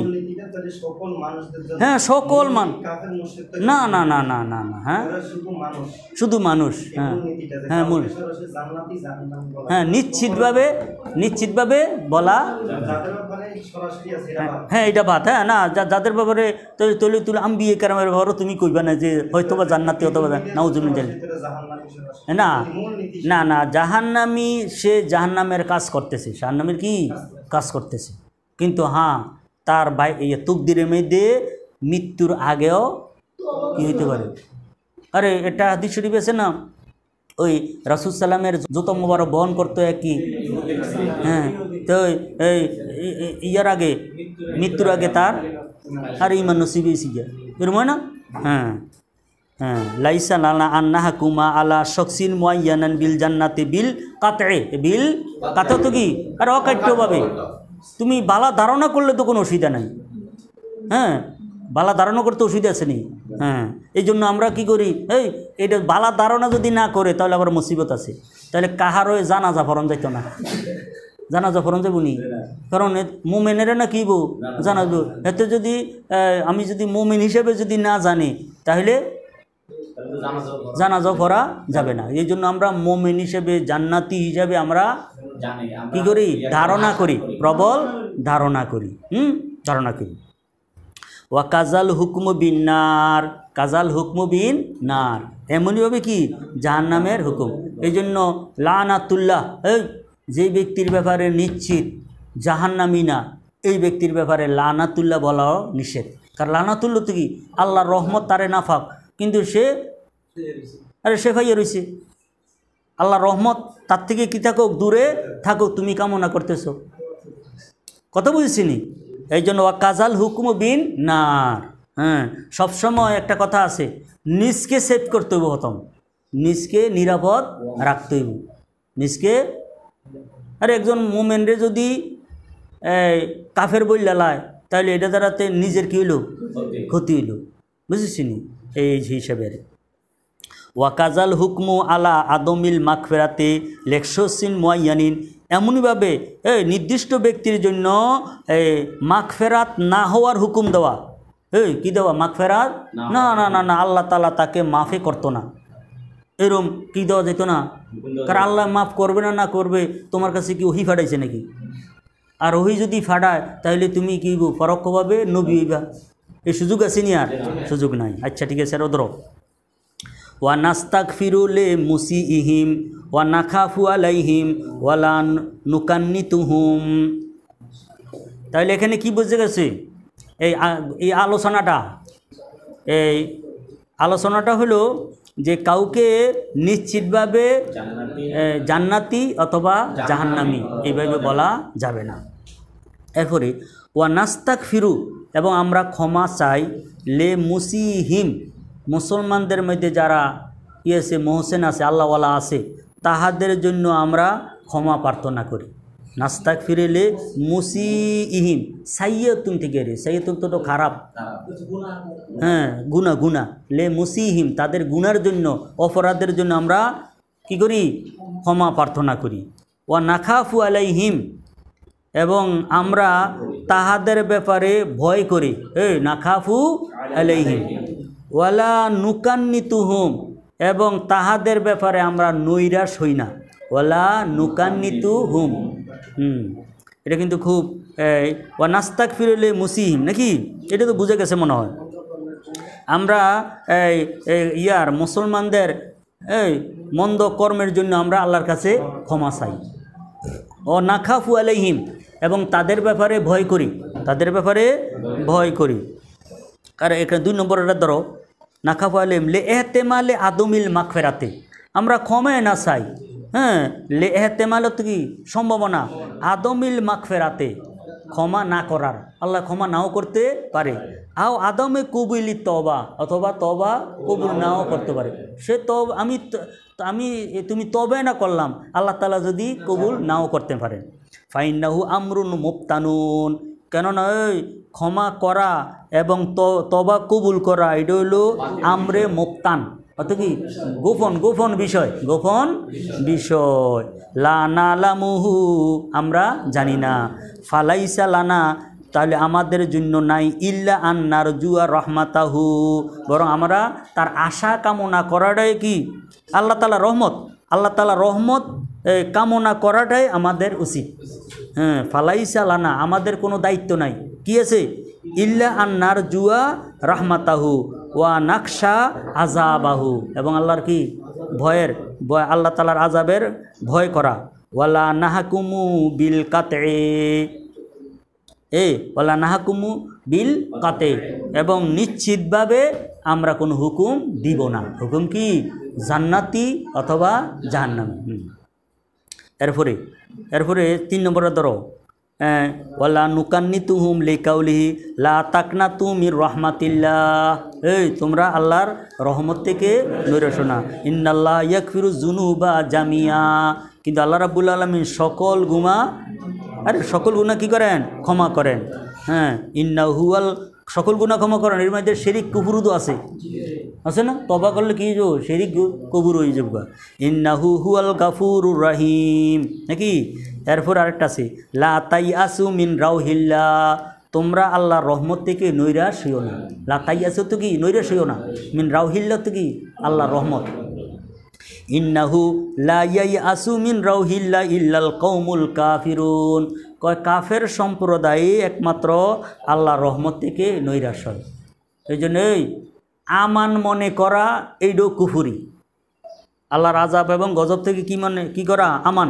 হ্যাঁ সকল মান না না না না না না হ্যাঁ শুধু মানুষ হ্যাঁ হ্যাঁ মূল হ্যাঁ নিশ্চিতভাবে নিশ্চিতভাবে বলা হ্যাঁ, হ্যাঁ এটা বাদ হ্যাঁ না যাদের ব্যাপারে তৈরি তুলে আমি বিয়ে কারামের ব্যাপারও তুমি কইবে না যে হয়তো বা জান্নাতি অথবা না ওজন না না না জাহান্নামি সে জাহান্নামের কাজ করতেছে জাহান্নামের কি কাজ করতেছে কিন্তু হ্যাঁ তার বাই তুকদির মেয়েদের মৃত্যুর আগেও কি হইতে পারে আরে এটা হাদিস শরীফ আছে না ওই রাসুল সাল্লামের যত মোবারক বহন করতো একই হ্যাঁ তো এই ইয়ার আগে মৃত্যুর আগে তার আর ইমান নসিবি সিজা এরম না হ্যাঁ হ্যাঁ লাইসান লানা আন্না হাকুমা আলা শকসিল মোয়াইয়ানান বিল জান্নাতে বিল কাতে বিল কাতে তো কি আর অকাট্যভাবে তুমি বালা ধারণা করলে তো কোনো অসুবিধা নাই হ্যাঁ বালা ধারণা করতে অসুবিধা আছে নি হ্যাঁ এই জন্য আমরা কি করি এই এটা বালা ধারণা যদি না করে তাহলে আবার মুসিবত আছে তাহলে কাহার হয়ে জানাজা ফরম যাইতো না জানাজা ফরম যাবো নি কারণ মোমেনেরা না কিব জানাজব এতে যদি আমি যদি মোমেন হিসেবে যদি না জানি তাহলে জানাজা পড়া যাবে না এই জন্য আমরা মোমেন হিসেবে জান্নাতি হিসাবে আমরা কি করি ধারণা করি প্রবল ধারণা করি হুম ধারণা করি ওয়া কাজাল হুকম বিন নার কাজাল হুকম বিন নার এমনইভাবে কি জাহান্নামের হুকুম এই জন্য লানাতুল্লাহ এই যে ব্যক্তির ব্যাপারে নিশ্চিত জাহান্নামি না এই ব্যক্তির ব্যাপারে লানাতুল্লাহ বলাও নিষেধ কারণ লানাতুল্লাহ তো কি আল্লাহ রহমত তারে না ফাঁক কিন্তু সে আরে সে হইয়া রয়েছে আল্লাহ রহমত তার থেকে কি থাকুক দূরে থাকুক তুমি কামনা করতেছ কথা বুঝেছিনি এই জন্য কাজাল হুকুম বিন না হ্যাঁ সবসময় একটা কথা আছে নিজকে সেভ করতে হইব প্রথম নিজকে নিরাপদ রাখতে হইব নিজকে আরে একজন মোমেন্টে যদি কাফের বই লালায় তাহলে এটা দ্বারাতে নিজের কী হইল ক্ষতি হইল বুঝেছিনি এই হিসেবে ওয়াকাজাল হুকমু আলা আদমিল মাখফেরাতে লেকসিন মোয়াইয়ানিন এমনইভাবে এই নির্দিষ্ট ব্যক্তির জন্য এই মাখফেরাত না হওয়ার হুকুম দেওয়া এই কি দেওয়া মাখফেরাত না না না না আল্লাহ তালা তাকে মাফে করতো না এরম কি দেওয়া যেত না কারণ আল্লাহ মাফ করবে না না করবে তোমার কাছে কি ওহি ফাটাইছে নাকি আর ওহি যদি ফাটায় তাহলে তুমি কি পরোক্ষভাবে নবী এই সুযোগ আছে নি আর সুযোগ নাই আচ্ছা ঠিক আছে রদ্র ওয়া নাস্তাক ফিরুলে মুসি ইহিম ওয়া নাখা ফুয়ালাইহিম ওয়ালা নুকান্নিতুহুম তাহলে এখানে কি বুঝে গেছে এই এই আলোচনাটা এই আলোচনাটা হলো যে কাউকে নিশ্চিতভাবে জান্নাতি অথবা জাহান্নামি এইভাবে বলা যাবে না এরপরে ওয়া নাস্তাক ফিরু এবং আমরা ক্ষমা চাই লে মুসিহিম মুসলমানদের মধ্যে যারা ইয়েছে মোহসেন আছে আল্লাহওয়ালা আছে তাহাদের জন্য আমরা ক্ষমা প্রার্থনা করি নাস্তাক ফিরেলে মুসি ইহিম সাইয়তুম থেকে রে সাইয়তুম তো খারাপ হ্যাঁ গুনা গুনা লে মুসিহিম তাদের গুনার জন্য অপরাধের জন্য আমরা কি করি ক্ষমা প্রার্থনা করি ও নাখাফু আলাইহিম এবং আমরা তাহাদের ব্যাপারে ভয় করি এ না খাফু আলাইহিম ওয়ালা নুকান্নিতু হুম এবং তাহাদের ব্যাপারে আমরা নৈরাশ হই না ওয়ালা নুকান্নিতু হুম হুম এটা কিন্তু খুব ওয়া নাস্তাক ফিরলে মুসিহিম নাকি এটা তো বুঝে গেছে মনে হয় আমরা এই ইয়ার মুসলমানদের এই মন্দ কর্মের জন্য আমরা আল্লাহর কাছে ক্ষমা চাই ও নাখাফু আলাইহিম এবং তাদের ব্যাপারে ভয় করি তাদের ব্যাপারে ভয় করি আর এখানে দুই নম্বর এটা ধরো নাখাফু আলিম লে এহতেমালে আদমিল মাখ ফেরাতে আমরা ক্ষমে না চাই হ্যাঁ লে এহতেমালত কি সম্ভাবনা আদমিল মাখ ফেরাতে ক্ষমা না করার আল্লাহ ক্ষমা নাও করতে পারে আও আদমে কবুলি তবা অথবা তবা কবুল নাও করতে পারে সে তব আমি আমি তুমি তবে না করলাম আল্লাহ তালা যদি কবুল নাও করতে ফাইন নাহু আমরুন মুক্তানুন কেননা ওই ক্ষমা করা এবং তবা কবুল করা এটা হলো আমরে মুক্তান অত কি গোপন গোপন বিষয় গোপন বিষয় লানা লামুহু আমরা জানি না ফালাইসা লানা তাহলে আমাদের জন্য নাই ইল্লা আন্নার জুয়া রহমাতাহু বরং আমরা তার আশা কামনা করাটাই কি আল্লাহ তালা রহমত আল্লাহ তালা রহমত কামনা করাটাই আমাদের উচিত হ্যাঁ ফালাইসা লানা আমাদের কোনো দায়িত্ব নাই কি আছে ইল্লা আন্নার জুয়া রহমাতাহু ওয়া নাকশা আজাবাহু এবং আল্লাহর কি ভয়ের ভয় আল্লাহ তালার আজাবের ভয় করা ওয়ালা নাহাকুমু বিল কাতে এ ওয়ালা নাহাকুমু বিল কাতে এবং নিশ্চিতভাবে আমরা কোনো হুকুম দিব না হুকুম কি জান্নাতি অথবা জাহান্নামি এরপরে এরপরে তিন নম্বরে ধরো ওয়ালা নুকান্নি তুহুম লেকাউলিহি লা তাকনা তুমির রহমাতিল্লাহ এই তোমরা আল্লাহর রহমত থেকে নৈরাসো না ইন্নাল্লাহ ইয়াকফিরু জুনু বা জামিয়া কিন্তু আল্লাহ রাবুল আলমিন সকল গুমা আরে সকল গুণা কি করেন ক্ষমা করেন হ্যাঁ ইন্না হুয়াল সকল গুণা ক্ষমা করেন এর মধ্যে শেরিক তো আছে আছে না তবা করলে কী যো শেরিক কবুর ওই যাবো ইন্নাহু হুয়াল গাফুর রাহিম নাকি এরপর আরেকটা আছে লা তাই আসু মিন রাউহিল্লা তোমরা আল্লাহর রহমত থেকে নৈরা হইও না লাতাইয়াছ তো কি নৈরা হইও না মিন তো কি আল্লাহর রহমত ইন্নাহু লাই আসু মিন রাউহিল্লা ইল্লাল কৌমুল কাফিরুন কয় কাফের সম্প্রদায় একমাত্র আল্লাহ রহমত থেকে নৈরাশ হয় এই জন্যই আমান মনে করা এইডো কুফুরি আল্লাহর আজাব এবং গজব থেকে কি মানে কি করা আমান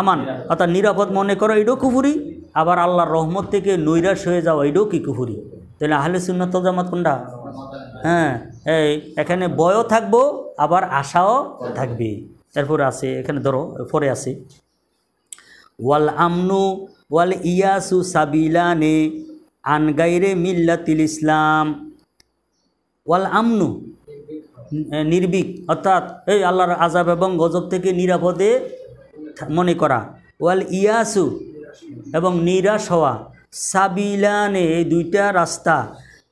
আমান অর্থাৎ নিরাপদ মনে করা এইডো কুফুরি আবার আল্লাহর রহমত থেকে নৈরাশ হয়ে যাওয়া এটাও কি কুহুরি তাহলে আহলে সুন্নত জামাত কোনটা হ্যাঁ এই এখানে বয়ও থাকবো আবার আশাও থাকবে এরপরে আছে এখানে ধরো পরে আছে ওয়াল আমনু ওয়াল ইয়াসু সাবিলানে আনগাইরে মিল্লাতিল ইসলাম ওয়াল আমনু নির্বিক অর্থাৎ এই আল্লাহর আজাব এবং গজব থেকে নিরাপদে মনে করা ওয়াল ইয়াসু এবং নিরাশ হওয়া সাবিলানে দুইটা রাস্তা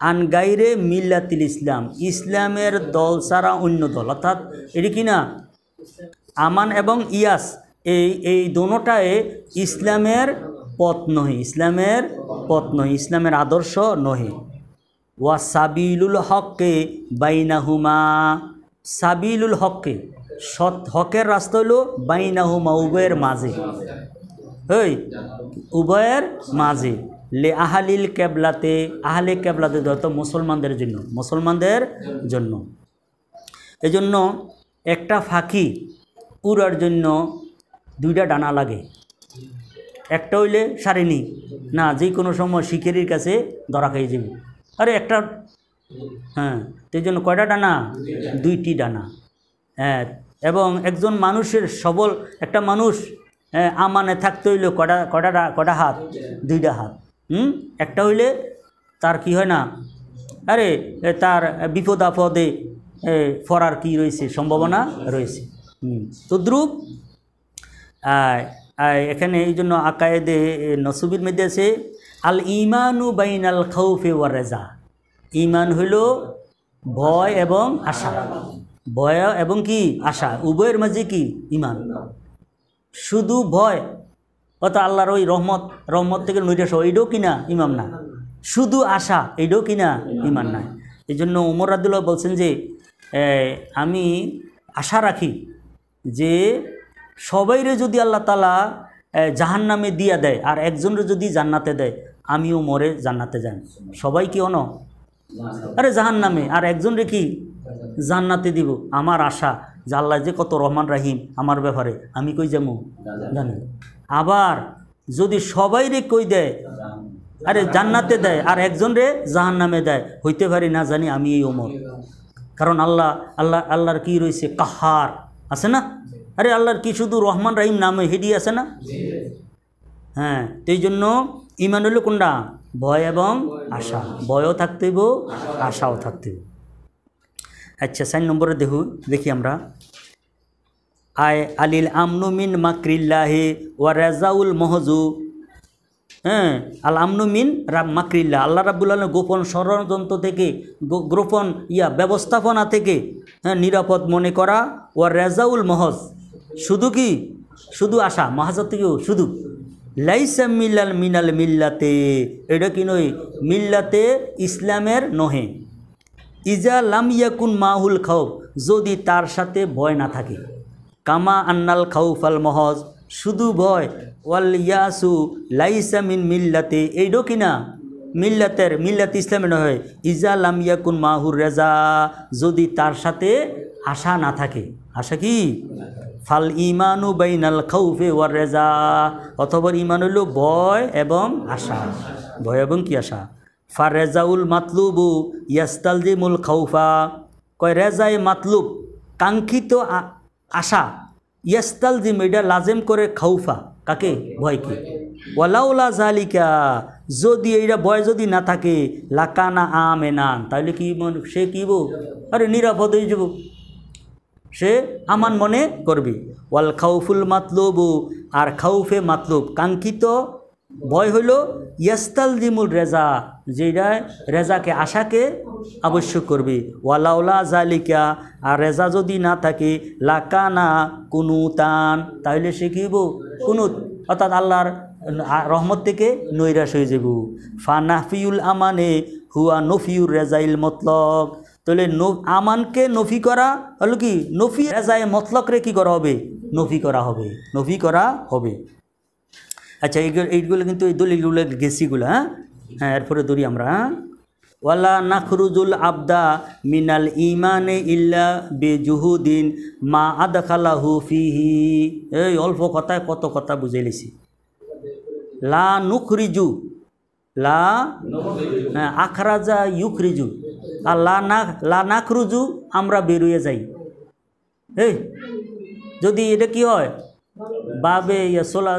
আনগাইরে মিল্লাতিল ইসলাম ইসলামের দল ছাড়া অন্য দল অর্থাৎ এটি কি না আমান এবং ইয়াস এই এই দোনোটায় ইসলামের পথ নহে ইসলামের পথ নহে ইসলামের আদর্শ নহে ওয়া সাবিলুল হককে বাইনাহুমা সাবিলুল হককে সৎ হকের রাস্তা হলো বাইনাহুমা উবের মাঝে ওই উভয়ের মাঝে লে আহালিল ক্যাবলাতে আহালি ক্যাবলাতে ধরত মুসলমানদের জন্য মুসলমানদের জন্য এজন্য একটা ফাঁকি উড়ার জন্য দুইটা ডানা লাগে একটা হইলে সারেনি না যে কোনো সময় শিকারির কাছে ধরা খেয়ে যাবে আরে একটা হ্যাঁ সেই জন্য কয়টা ডানা দুইটি ডানা হ্যাঁ এবং একজন মানুষের সবল একটা মানুষ হ্যাঁ আমানে থাকতে হইলে কটা কটা কটা হাত দুইটা হাত হুম একটা হইলে তার কি হয় না আরে তার বিপদ আপদে ফরার কি রয়েছে সম্ভাবনা রয়েছে হুম তদ্রুপ এখানে এই জন্য আকায়েদে নসুবির মধ্যে আছে আল ইমানু বাইন আল খাউফে ওয়ার রেজা ইমান হইল ভয় এবং আশা ভয় এবং কি আশা উভয়ের মাঝে কি ইমান শুধু ভয় অত আল্লাহর ওই রহমত রহমত থেকে নৈরাস এইটাও কিনা ইমাম না শুধু আশা এইটাও কিনা ইমান না এই জন্য উমর আদুল্লাহ বলছেন যে আমি আশা রাখি যে সবাইরে যদি আল্লাহ তালা জাহান নামে দিয়া দেয় আর একজনের যদি জান্নাতে দেয় আমিও মরে জান্নাতে যান সবাই কি অন আরে জাহান নামে আর একজনরে কি জান্নাতে দিব আমার আশা যে আল্লাহ যে কত রহমান রাহিম আমার ব্যাপারে আমি কই যাবো জানি আবার যদি সবাই রে কই দেয় আরে জান্নাতে দেয় আর একজন রে জাহান নামে দেয় হইতে পারি না জানি আমি এই অমর কারণ আল্লাহ আল্লাহ আল্লাহর কি রয়েছে কাহার আছে না আরে আল্লাহর কি শুধু রহমান রাহিম নামে হেডি আছে না হ্যাঁ তো এই জন্য ইমান হলো কোনটা ভয় এবং আশা ভয়ও থাকতেইব আশাও থাকতেইব আচ্ছা সাইন নম্বরে দেখু দেখি আমরা আয় আলিল আমনু মিন মাকরিল্লাহি ওয়া রাজাউল মহজু হ্যাঁ আল আমনু মিন রাব মাকরিল্লা আল্লাহ রাবুল আলম গোপন ষড়যন্ত্র থেকে গোপন ইয়া ব্যবস্থাপনা থেকে হ্যাঁ নিরাপদ মনে করা ওয়া রাজাউল মহজ শুধু কি শুধু আশা মহাজাত থেকেও শুধু লাইসা মিল্লাল মিনাল মিল্লাতে এটা কি নয় মিল্লাতে ইসলামের নহে ইজা লাম ইয়াকুন মাহুল খাউফ যদি তার সাথে ভয় না থাকে কামা আন্নাল খাউফ আল মহজ শুধু ভয় ওয়াল ইয়াসু লাইসামিন মিন মিল্লাতে এইডো কিনা মিল্লাতের মিল্লাত ইসলামে নয় ইজা লাম ইয়াকুন মাহুর রেজা যদি তার সাথে আশা না থাকে আশা কি ফাল ইমানু বাইনাল খাউফে ওয়ার রেজা অথবা ইমান হইল ভয় এবং আশা ভয় এবং কি আশা ফার রেজাউল মাতলুবু ইয়াস্তালজিমুল খাউফা কয় রেজাই মাতলুব কাঙ্ক্ষিত আশা ইয়াস্তালজিম এটা লাজেম করে খাউফা কাকে ভয়কে ওলাউলা জালিকা যদি এইটা ভয় যদি না থাকে লাকানা এনান তাহলে কি মনে সে কী বো আরে নিরাপদ হয়ে যাব সে আমার মনে করবে ওয়াল খাউফুল মাতলুবু আর খাউফে মাতলুব কাঙ্ক্ষিত ভয় হইল দিমুল রেজা যেটা রেজাকে আশাকে আবশ্যক করবে ওয়ালাউলা জালিকা আর রেজা যদি না থাকে লাকানা কোনো তান তাহলে সে কী হইব কোনো অর্থাৎ আল্লাহর রহমত থেকে নৈরাশ হয়ে যাব ফানাফিউল আমানে হুয়া নফিউর রেজাইল মতলক তাহলে আমানকে নফি করা হলো কি নফি রেজায় মতলকরে কী করা হবে নফি করা হবে নফি করা হবে আচ্ছা এইগুলো এইগুলো কিন্তু এই দলিলগুলো গেছিগুলো হ্যাঁ হ্যাঁ এরপরে ধরি আমরা হ্যাঁ? ওয়ালা নাখরুজুল আবদা মিনাল ইমানে ইল্লা বেজুহুদ্দিন মা আদাখালাহু ফিহি এই অল্প কথায় কত কথা বুঝে লিছি লা নুখরিজু লা হ্যাঁ, আখরাজা ইউখরিজু আর লা না লা নাখরুজু আমরা বেরুয়ে যাই এই যদি এটা কি হয় বাবে ইয়া সোলা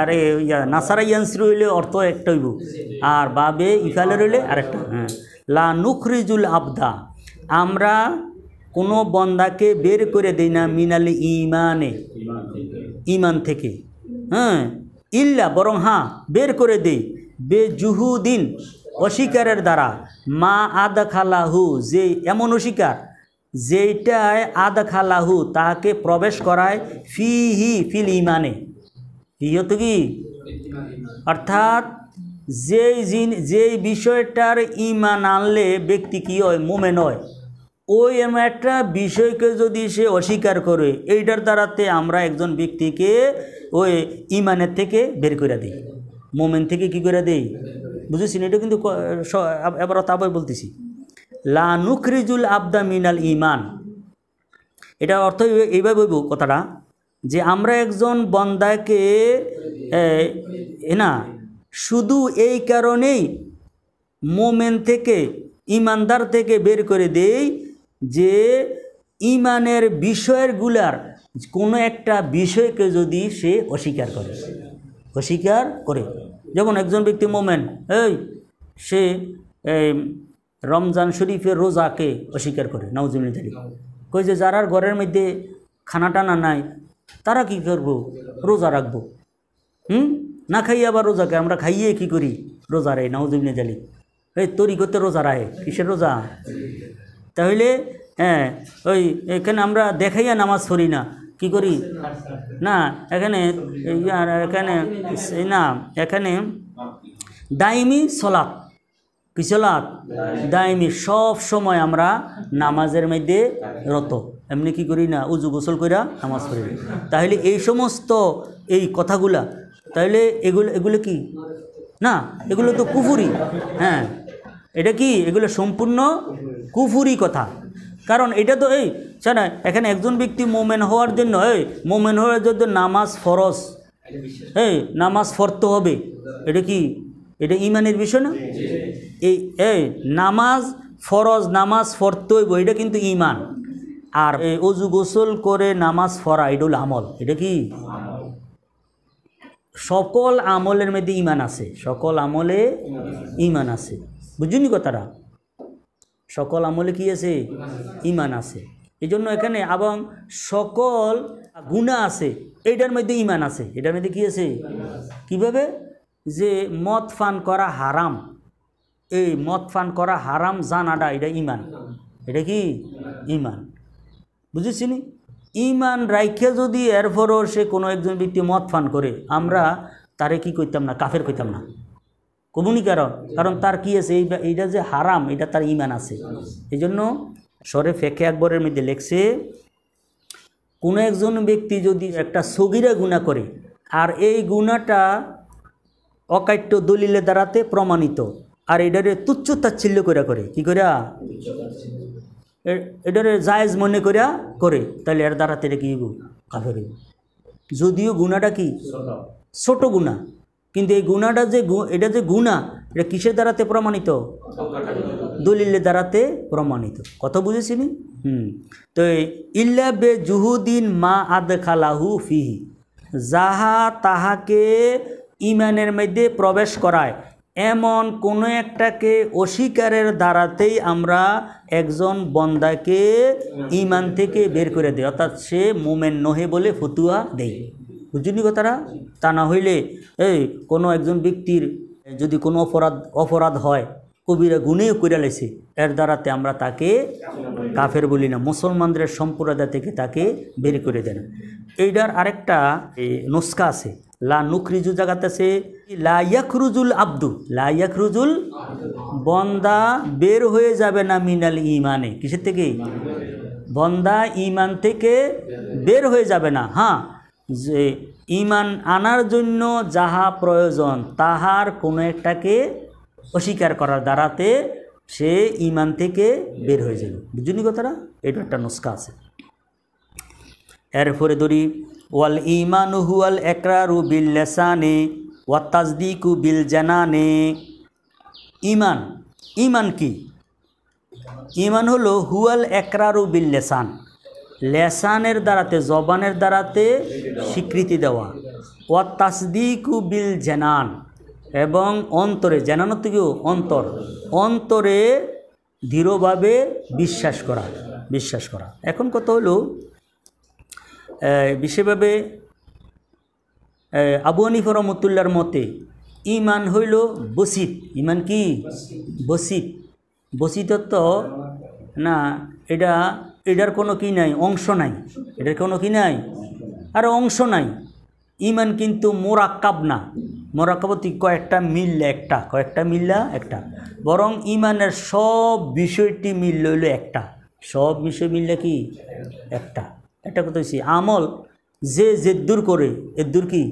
আরে ইয়া নাসারা ইয়ান্স রইলে অর্থ একটা হইব আর বাবে ইফালে রইলে আরেকটা হ্যাঁ লা নুখরিজুল আবদা আমরা কোনো বন্দাকে বের করে দিই না মিনালি ইমানে ইমান থেকে হ্যাঁ ইল্লা বরং হাঁ বের করে দেই বে জুহুদিন অস্বীকারের দ্বারা মা আদা খালাহু যে এমন অস্বীকার যেইটায় খালাহু তাকে প্রবেশ করায় ফিহি ফিল ইমানে ইহত কি অর্থাৎ যেই জিন যেই বিষয়টার ইমান আনলে ব্যক্তি কী হয় মোমেন হয় ওই এম একটা বিষয়কে যদি সে অস্বীকার করে এইটার দ্বারাতে আমরা একজন ব্যক্তিকে ওই ইমানের থেকে বের করে দিই মোমেন থেকে কি করে দিই বুঝেছি এটা কিন্তু এবার তাবই বলতেছি লা নুখরিজুল আবদা মিনাল ইমান এটা অর্থ এইভাবে কথাটা যে আমরা একজন বন্দাকে না শুধু এই কারণেই মোমেন থেকে ইমানদার থেকে বের করে দেই যে ইমানের বিষয়ের গুলার কোনো একটা বিষয়কে যদি সে অস্বীকার করে অস্বীকার করে যেমন একজন ব্যক্তি মোমেন এই সে রমজান শরীফের রোজাকে অস্বীকার করে নওজুমিন তারিখ কই যে যারার ঘরের মধ্যে খানা টানা নাই তারা কি করব রোজা রাখব হুম না খাইয়ে আবার রোজাকে আমরা খাইয়ে কি করি রোজা রে নওজুমিন জালি এই তরি করতে রোজা রায় কিসের রোজা তাহলে হ্যাঁ ওই এখানে আমরা দেখাইয়া নামাজ পড়ি না কি করি না এখানে এখানে না এখানে দাইমি সলাপ কিসলাত দায়মি সব সময় আমরা নামাজের মধ্যে রত এমনি কি করি না উজু গোসল কইরা নামাজ পড়ি তাহলে এই সমস্ত এই কথাগুলা তাহলে এগুলো এগুলো কি না এগুলো তো কুফুরি হ্যাঁ এটা কি এগুলো সম্পূর্ণ কুফুরি কথা কারণ এটা তো এই না এখানে একজন ব্যক্তি মোমেন হওয়ার জন্য এই মোমেন হওয়ার জন্য নামাজ ফরস এই নামাজ ফরতে হবে এটা কি এটা ইমানের বিষয় না এই এই নামাজ ফরজ নামাজ ফরতইব এটা কিন্তু ইমান আর এই অজু গোসল করে নামাজ ফরা এডুল আমল এটা কি সকল আমলের মধ্যে ইমান আছে সকল আমলে ইমান আছে বুঝুনি কথাটা সকল আমলে কি আছে ইমান আছে এই জন্য এখানে এবং সকল গুণা আছে এইটার মধ্যে ইমান আছে এটার মধ্যে কি আছে কিভাবে যে মদ ফান করা হারাম এই মদ ফান করা হারাম জানাটা এটা ইমান এটা কি ইমান বুঝেছিনি ইমান রাইখে যদি এরপরও সে কোনো একজন ব্যক্তি মদ ফান করে আমরা তারে কি করতাম না কাফের করতাম না কমুনি কারণ কারণ তার কি আছে এই এইটা যে হারাম এটা তার ইমান আছে এই জন্য সরে ফেকে আকবরের মধ্যে লেখছে কোনো একজন ব্যক্তি যদি একটা সগিরা গুণা করে আর এই গুণাটা অকাট্য দলিলে দ্বারাতে প্রমাণিত আর এটারে তুচ্ছ তাচ্ছিল্য করে করে কি করিয়া এটারে জায়েজ মনে করিয়া করে তাহলে এর দ্বারাতে এটা কি কাফের যদিও গুণাটা কি ছোট গুণা কিন্তু এই গুণাটা যে এটা যে গুণা এটা কিসের দ্বারাতে প্রমাণিত দলিলের দ্বারাতে প্রমাণিত কথা বুঝেছিলি হুম তো ইল্লা বে জুহুদিন মা আদ খালাহু ফিহি যাহা তাহাকে ইমানের মধ্যে প্রবেশ করায় এমন কোনো একটাকে অস্বীকারের দ্বারাতেই আমরা একজন বন্দাকে ইমান থেকে বের করে দিই অর্থাৎ সে মোমেন নহে বলে ফতুয়া দেই বুঝলি কথাটা তা না হইলে এই কোনো একজন ব্যক্তির যদি কোনো অপরাধ অপরাধ হয় কবিরা গুণেও করে লেছে এর দ্বারাতে আমরা তাকে কাফের বলি না মুসলমানদের সম্প্রদায় থেকে তাকে বের করে দেন এইটার আরেকটা নুস্কা আছে লা নুকরিজু জাগাতেছে লাইয়াকরুজুল আব্দু লাইয়াকরুজুল বন্দা বের হয়ে যাবে না মিনাল ইমানে কিসের থেকে বন্দা ইমান থেকে বের হয়ে যাবে না হ্যাঁ যে ইমান আনার জন্য যাহা প্রয়োজন তাহার কোনো একটাকে অস্বীকার করার দ্বারাতে সে ইমান থেকে বের হয়ে যাবে বুঝুনি কথাটা এটা একটা নুস্কা আছে এরপরে ধরি ওয়াল ইমানু হুয়াল একরারু বিল লেসানে ওয়া তাজদিকু বিল জানানে ইমান ইমান কি ইমান হলো হুয়াল একরারু বিল লেসান লেসানের দ্বারাতে জবানের দ্বারাতে স্বীকৃতি দেওয়া ওয়া তাসদিকু বিল জানান এবং অন্তরে জানানো থেকেও অন্তর অন্তরে দৃঢ়ভাবে বিশ্বাস করা বিশ্বাস করা এখন কথা হলো বিশেষভাবে আবু আনিফ রহমতুল্লার মতে ইমান হইল বসিত ইমান কি বসিত বসিতত্ব না এটা এটার কোনো কি নাই অংশ নাই এটার কোনো কি নাই আর অংশ নাই ইমান কিন্তু মোরাক্কাব না মোরাক্কাবতি কয়েকটা মিললে একটা কয়েকটা মিললা একটা বরং ইমানের সব বিষয়টি মিল হইল একটা সব বিষয় মিললে কি একটা একটা কথা হয়েছি আমল যে জেদ্দুর করে এদ্দুর কি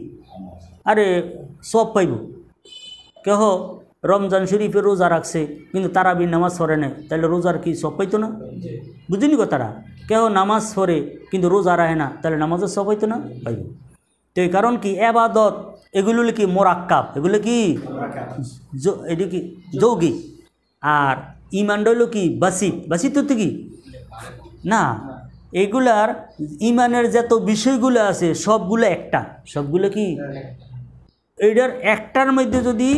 আরে সব পাইব কেহ রমজান শরীফে রোজা রাখছে কিন্তু তারা বি নামাজ সরে নেয় তাহলে রোজার কি সব পাইতো না বুঝিনি তারা কেহ নামাজ সরে কিন্তু রোজা রাখে না তাহলে নামাজের সব পাইতো না পাইব তো এই কারণ কি এবাদত এগুলো কি মোরাক্কাব এগুলো কি এটি কি যৌগিক আর ইমান্ডল কি বাসিত বাসিত তো কি না এগুলার ইমানের যত বিষয়গুলো আছে সবগুলো একটা সবগুলো কি এটার একটার মধ্যে যদি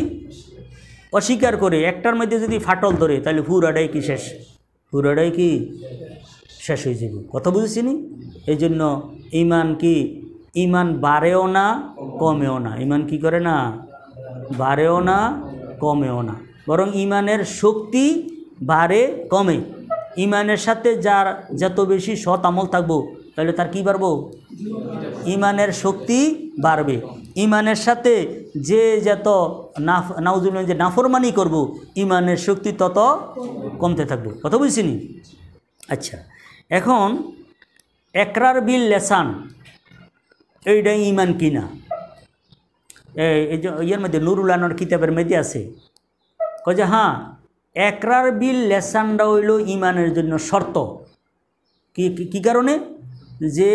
অস্বীকার করে একটার মধ্যে যদি ফাটল ধরে তাহলে পুরাটাই কি শেষ পুরাটাই কি শেষ হয়ে যাবে কথা বুঝেছি নি এই জন্য ইমান কি ইমান বাড়েও না কমেও না ইমান কি করে না বাড়েও না কমেও না বরং ইমানের শক্তি বাড়ে কমে ইমানের সাথে যার যত বেশি সৎ আমল থাকবো তাহলে তার কি বাড়বো ইমানের শক্তি বাড়বে ইমানের সাথে যে যত নাফ নাউজুল যে নাফরমানি করব ইমানের শক্তি তত কমতে থাকবে কথা বুঝছিনি আচ্ছা এখন একরার বিল লেসান এইটা ইমান কিনা এই ইয়ের মধ্যে নুরুল আনোর কিতাবের মধ্যে আছে কয়ে হ্যাঁ একরার বিল লেসানটা হইল ইমানের জন্য শর্ত কি কারণে যে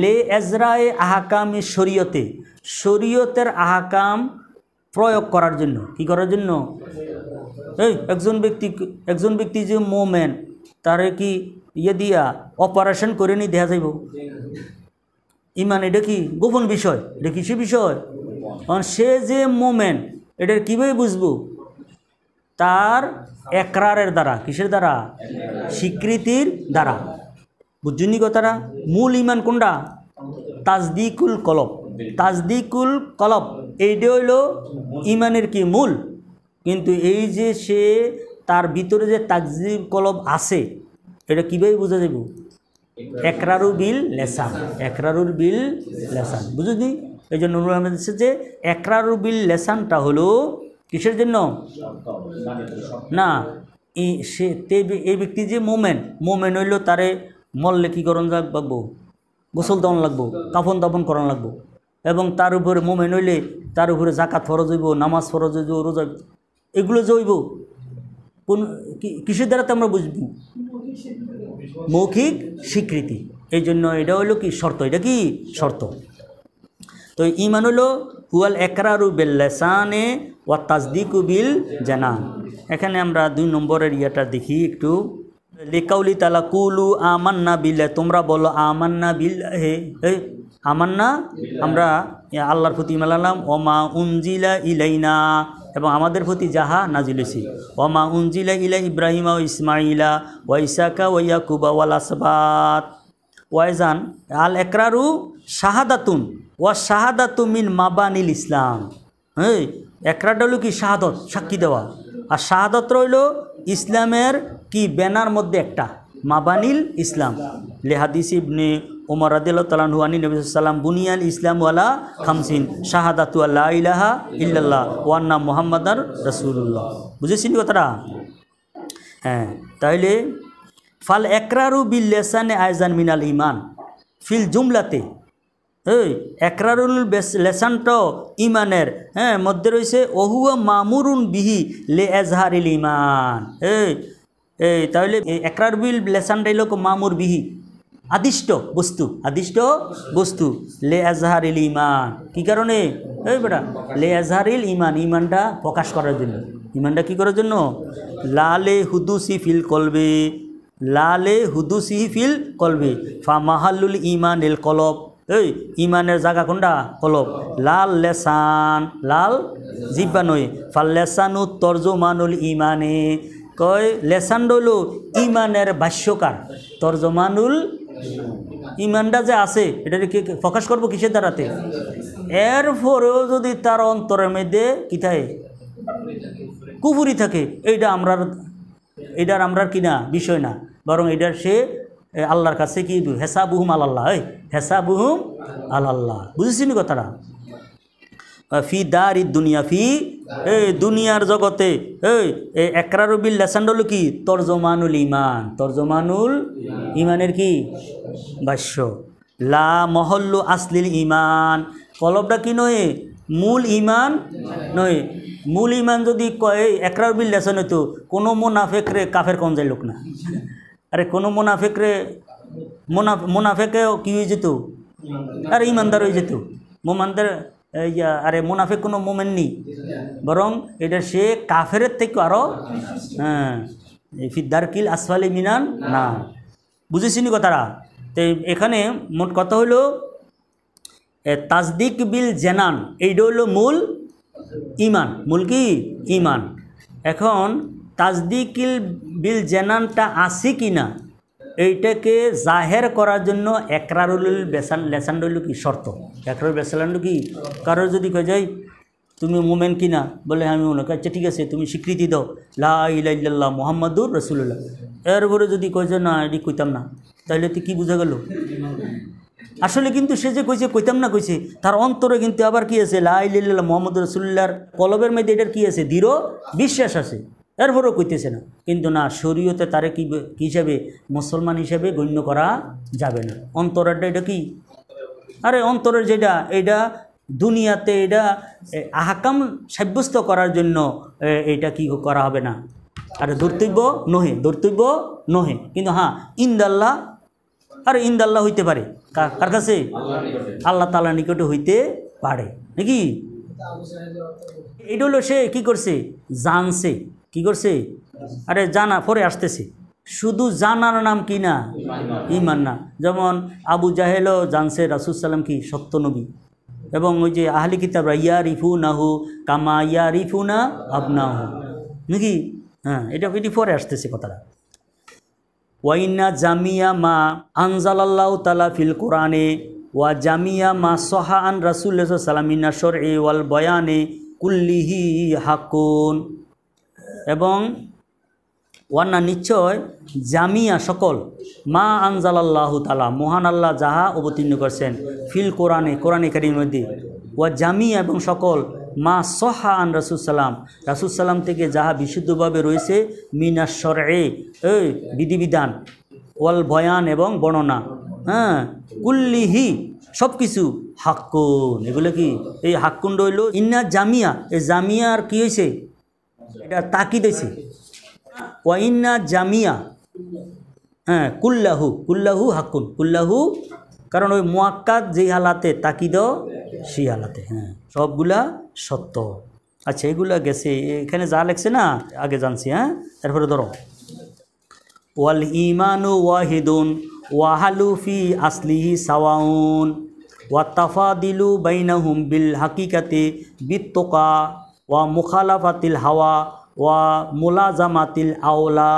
লে এজরায়ে আহাকাম শরীয়তে শরীয়তের আহাকাম প্রয়োগ করার জন্য কি করার জন্য এই একজন ব্যক্তি একজন ব্যক্তি যে মোমেন তারে কি ইয়ে দিয়া অপারেশন করে নি দেওয়া যাইব ইমান এটা কি গোপন বিষয় এটা কিছু বিষয় কারণ সে যে মোমেন এটার কীভাবে বুঝবো তার একরারের দ্বারা কিসের দ্বারা স্বীকৃতির দ্বারা বুঝুনি কথাটা মূল ইমান কোনটা তাজদিকুল কলব তাজদিকুল কলব এইটা হইল ইমানের কি মূল কিন্তু এই যে সে তার ভিতরে যে তাজদিক কলব আছে এটা কীভাবে বোঝা যাব একরারু বিল লেসান একরারুর বিল লেসান বুঝলি এই জন্য নুরুল আহমেদ যে একরারু বিল লেসানটা হলো কিসের জন্য না সে এই ব্যক্তি যে মোমেন মোমেন হইলো তারে মল্লে কী করণ লাগবো গোসল দেওয়ান লাগবো কাফন দাফন করান লাগবো এবং তার উপরে মোমেন হইলে তার উপরে জাকাত ফরজ হইব নামাজ ফরজ হইব রোজা এগুলো যে হইব কোন কিসের দ্বারা তো আমরা বুঝব মৌখিক স্বীকৃতি এই জন্য এটা হইলো কি শর্ত এটা কি শর্ত তো ইমান হইলো হুয়াল একরারু বেল্লাসানে ওয়া তাজদিকু বিল জানান এখানে আমরা দুই নম্বরের ইয়েটা দেখি একটু লেকাউলি তালা কুলু আমান্না বিল্লা তোমরা বলো আমান্না বিল হে হে আমান্না আমরা আল্লাহর প্রতি মেলালাম ওমা উনজিলা ইলাইনা এবং আমাদের প্রতি যাহা নাজিলেছি ওমা উনজিলা ইলা ইব্রাহিমা ও ইসমাইলা ওয়া ইসাকা ওয়া ইয়াকুবা ওয়াল আসবাত ওয়াইজান আল একরারু শাহাদাতুন ওয়া শাহাদাতু মিন মাবানিল ইসলাম হ্যাঁ একরাটা হলো কি শাহাদত সাক্ষী দেওয়া আর শাহাদত রইল ইসলামের কি ব্যানার মধ্যে একটা মাবানিল ইসলাম লেহাদিস ইবনে ওমর রাদিল্লাহু আনী নবী সাল্লাম বুনিয়াল ইসলাম ওয়ালা খামসিন শাহাদাতু আল্লাহ ইলাহা ইল্লাল্লাহ মোহাম্মদ মোহাম্মদার রসুল্লাহ বুঝেছেন কথাটা হ্যাঁ তাহলে ফাল একরারু বিল লেসানে আয়জান মিনাল ইমান ফিল জুমলাতে এই একরারুল লেসান্ত ইমানের হ্যাঁ মধ্যে রয়েছে অহুয়া মামুরুন বিহি লে এজহারিল ইমান এই এই তাহলে একরারবিল লেসানটা হইল মামুর বিহি আদিষ্ট বস্তু আদিষ্ট বস্তু লে এজহারিল ইমান কি কারণে এই বেটা লে এজহারিল ইমান ইমানটা প্রকাশ করার জন্য ইমানটা কি করার জন্য লালে হুদুসি ফিল কলবে লালে হুদুসি ফিল কলবে ফা মাহালুল ইমান এল কলব এই ইমানের জায়গা কোনটা হলো লাল লেসান লাল জিব্বা নই ফাল লেসানু তর্জমানুল ইমানে কয় লেসান রইল ইমানের ভাষ্যকার তর্জমানুল ইমানটা যে আছে এটা কি প্রকাশ করবো কিসের দ্বারাতে এরপরেও যদি তার অন্তরের মধ্যে কি থাকে কুফুরি থাকে এইটা আমরার এটার আমরার কিনা বিষয় না বরং এটার সে আল্লাহর কাছে কি হেসাবুহুম আল্লাহ হয় হেসাবুহুম আল্লাহ বুঝেছি নি কথাটা ফি দার ই দুনিয়া ফি এ দুনিয়ার জগতে এই একরার বিল লেসান্ডল কি তর্জমানুল ইমান তর্জমানুল ইমানের কি ভাষ্য লা মহল্লু আসলিল ইমান কলবটা কি নয় মূল ইমান নয় মূল ইমান যদি কয় বিল লেসান হইতো কোনো মোনাফেক রে কাফের কঞ্জাই লোক না আরে কোনো মোনাফেক রে মোনাফেকে কি হয়ে যেত আর ইমানদার হয়ে যেত মোমানদের ইয়া আরে মোনাফেক কোনো মোমেন নেই বরং এটা সে কাফের থেকে আরও হ্যাঁ ফিদ্দার কিল আসফালি মিনান না বুঝেছিনি কথাটা তো এখানে মোট কথা হলো তাজদিক বিল জেনান এইটা হলো মূল ইমান মূল কি ইমান এখন তাজদিকিল বিল জেনানটা আছে কি না এইটাকে জাহের করার জন্য একরারুল বেসান লেসান রইল কি শর্ত একরারুল বেসালান্ড কি কারোর যদি কে যাই তুমি মোমেন কিনা বলে হ্যাঁ, আমি মনে করছি আচ্ছা, ঠিক আছে তুমি স্বীকৃতি দাও লা ইলাইল্লাহ মোহাম্মদুর রসুল্লাহ এরপরে যদি কয়ে যে না এটি কইতাম না তাহলে তুই কী বুঝা গেল আসলে কিন্তু সে যে কইছে কইতাম না কইছে তার অন্তরে কিন্তু আবার কি আছে লাহ মোহাম্মদ রসুল্লাহর কলবের মেয়েদের এটার কী আছে দৃঢ় বিশ্বাস আছে এরপরও কইতেছে না কিন্তু না শরীয়তে তারে কি হিসাবে মুসলমান হিসাবে গণ্য করা যাবে না অন্তরেরটা এটা কি আরে অন্তরের যেটা এটা দুনিয়াতে এটা আহাকাম সাব্যস্ত করার জন্য এটা কি করা হবে না আরে দর্তব্য নহে দর্তব্য নহে কিন্তু হ্যাঁ ইন্দাল্লাহ আর ইন্দাল্লাহ হইতে পারে কার কাছে আল্লাহ তালা নিকটে হইতে পারে নাকি এটা হলো সে কী করছে জানছে কি করছে আরে জানা পরে আসতেছি শুধু জানার নাম কি না ইমান না যেমন আবু জাহেলও জানছে রাসুল সাল্লাম কি সত্যনবী এবং ওই যে আহলি কিতাবরা ইয়া রিফু নাহু কামা ইয়া রিফু না আবনাহু নাকি হ্যাঁ এটা এটি পরে আসতেছে কথাটা ওয়াইনা জামিয়া মা আনজালাল্লাহ তালা ফিল কোরআনে ওয়া জামিয়া মা সোহা আন রাসুল্লাহ সালামিনা সর এ ওয়াল বয়ানে কুল্লিহি হাকুন এবং ওয়ান্না নিশ্চয় জামিয়া সকল মা আনজালাল্লাহ তালা মহান আল্লাহ যাহা অবতীর্ণ করছেন ফিল কোরআনে কোরআনে কারিমের মধ্যে ওয়া জামিয়া এবং সকল মা সহা আন রাসুলসাল্লাম রাসুলসাল্লাম থেকে যাহা বিশুদ্ধভাবে রয়েছে মিনাশ্বর এ বিধিবিধান ওয়াল বয়ান এবং বর্ণনা হ্যাঁ কুল্লিহি সব কিছু হাক্কুন এগুলো কি এই হাক্কুন রইল ইন্না জামিয়া এই জামিয়ার কী হয়েছে এটা তাকি দিয়েছে ওয়াইন্না জামিয়া হ্যাঁ কুল্লাহু কুল্লাহু হাকুন কুল্লাহু কারণ ওই মোয়াক্কাদ যেই হালাতে তাকিদ সেই হালাতে হ্যাঁ সবগুলা সত্য আচ্ছা এগুলা গেছে এখানে যা লেগছে না আগে জানছি হ্যাঁ তারপরে ধরো ওয়াল ইমানু ওয়াহিদুন ওয়াহালু ফি আসলিহি সাওয়াউন ওয়াতাফাদিলু বাইনাহুম বিল হাকিকাতে বিত্তকা ওয়া মুখালাফাতিল হাওয়া ওয়া মুলাজামাতিল আওলা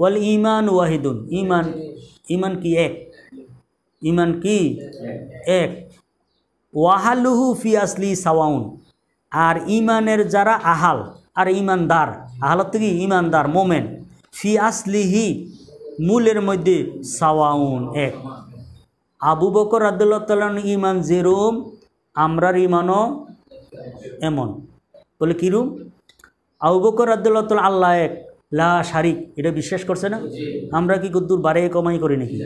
ওয়াল ইমান ওয়াহিদুন ইমান ইমান কি এক ইমান কি এক ওয়াহালুহু ফি আসলি সাওয়াউন আর ইমানের যারা আহাল আর ইমানদার আহালত কি ইমানদার মোমেন ফি আসলিহি মূলের মধ্যে সাওয়াউন এক আবু বকর আদুল্লাহ ইমান যেরম আমরার ইমানও এমন বলে কিরুম আউবকর আবদুল্লাহ তাল আল্লাহ এক লা শারিক এটা বিশ্বাস করছে না আমরা কি কদ্দুর বারে কমাই করি নাকি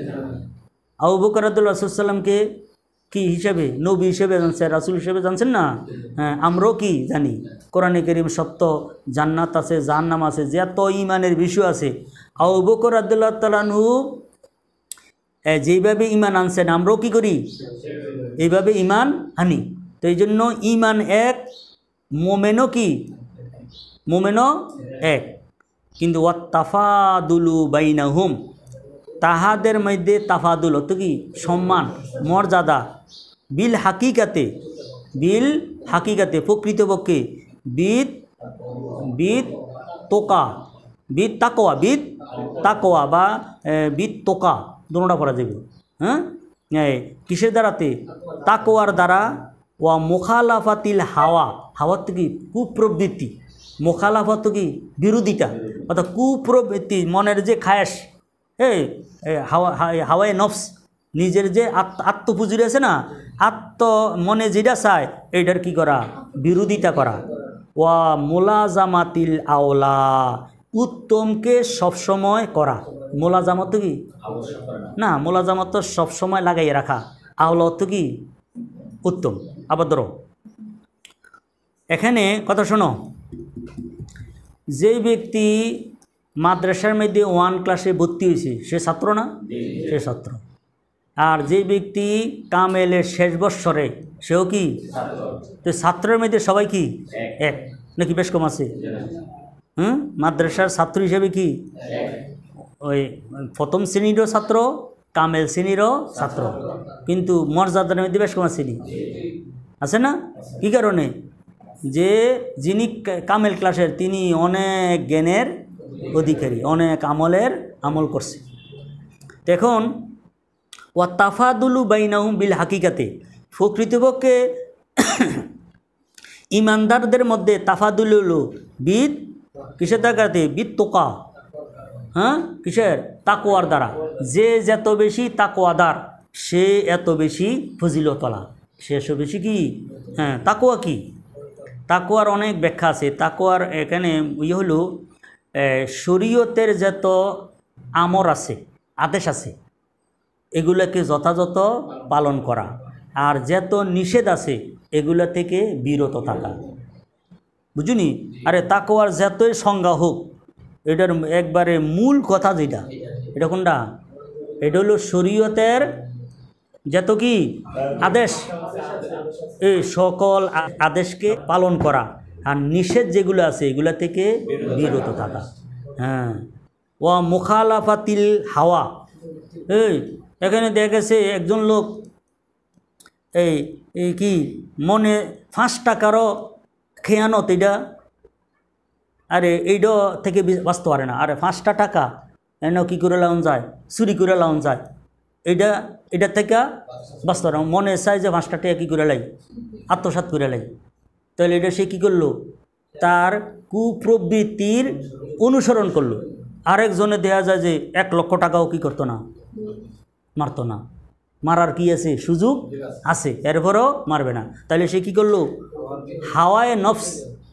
আউবকর আবদুল্লাহ সাল্লামকে কি হিসেবে নবী হিসেবে জানছে রাসুল হিসেবে জানছেন না হ্যাঁ আমরাও কি জানি কোরআনে করিম সপ্ত জান্নাত আছে জাহান্নাম আছে এত ইমানের বিষয় আছে আউবকর আবদুল্লাহ তালানহু যেইভাবে ইমান আনছেন আমরাও কি করি এইভাবে ইমান আনি তো এই জন্য ইমান এক মোমেনো কি মোমেনো এক কিন্তু ও তাফাদুলু বাইনা হুম তাহাদের মধ্যে তাফাদুল অত কি সম্মান মর্যাদা বিল হাকিকাতে বিল হাকিকাতে প্রকৃতপক্ষে বিদ বিদ তোকা বিদ তাকোয়া বিদ তাকোয়া বা বিদ তোকা দোনোটা করা যাবে হ্যাঁ কিসের দ্বারাতে তাকোয়ার দ্বারা ওয়া মুখালাফাতিল হাওয়া হাওয়ার তো কি কুপ্রবৃত্তি মোখালাফত কি বিরোধিতা অর্থাৎ কুপ্রবৃত্তি মনের যে খায়াস এই হাওয়া হাওয়ায় নফস নিজের যে আত্মপুজুরি আছে না আত্ম মনে যেটা চায় এইটার কি করা বিরোধিতা করা ওয়া মোলাজামাতিল আওলা উত্তমকে সবসময় করা মোলাজামত কি না মোলাজামত তো সবসময় লাগাই রাখা আওলা তো কি উত্তম আবার ধরো এখানে কথা শোনো যেই ব্যক্তি মাদ্রাসার মধ্যে ওয়ান ক্লাসে ভর্তি হয়েছে সে ছাত্র না সে ছাত্র আর যে ব্যক্তি কামেলের শেষ বৎসরে সেও কি তো ছাত্রের মধ্যে সবাই কি এক নাকি বেশ কম আছে হুম মাদ্রাসার ছাত্র হিসেবে কি ওই প্রথম শ্রেণীরও ছাত্র কামেল শ্রেণীরও ছাত্র কিন্তু মর্যাদার মধ্যে বেশ কম আছে আছে না কি কারণে যে যিনি কামেল ক্লাসের তিনি অনেক জ্ঞানের অধিকারী অনেক আমলের আমল করছে এখন ওয়া তাফাদুলু বাইনাহুম বিল হাকিকাতে প্রকৃতপক্ষে ইমানদারদের মধ্যে তাফাদুলুলু বিদ কিসের দাগাতে বিদ তোকা হ্যাঁ কিসের তাকোয়ার দ্বারা যে যত বেশি তাকোয়াদার সে এত বেশি ফজিলতলা সে এত বেশি কি হ্যাঁ তাকোয়া কি তাকোয়ার অনেক ব্যাখ্যা আছে তাকোয়ার এখানে ইয়ে হলো শরীয়তের যত আমর আছে আদেশ আছে এগুলোকে যথাযথ পালন করা আর যত নিষেধ আছে এগুলো থেকে বিরত থাকা বুঝুনি আরে তাকোয়ার যতই সংজ্ঞা হোক এটার একবারে মূল কথা যেটা এটা কোনটা এটা হলো শরীয়তের যেত কি আদেশ এই সকল আদেশকে পালন করা আর নিষেধ যেগুলো আছে এগুলো থেকে বিরত থাকা হ্যাঁ ও মুখালাফাতিল হাওয়া এই এখানে দেখেছে একজন লোক এই এই কি মনে পাঁচ টাকারও খেয়ানত এটা আরে এইটা থেকে বাঁচতে পারে না আরে পাঁচটা টাকা এনে কী করে লাউন যায় চুরি করে লাউন যায় এটা এটা থেকে বাঁচতে পারে মনে চায় যে পাঁচটা কী করে লাই আত্মসাত করে লাই তাহলে এটা সে কী করলো তার কুপ্রবৃত্তির অনুসরণ করলো আরেকজনে দেয়া যায় যে এক লক্ষ টাকাও কি করতো না মারতো না মারার কি আছে সুযোগ আছে এরপরও মারবে না তাহলে সে কী করলো হাওয়ায় নফস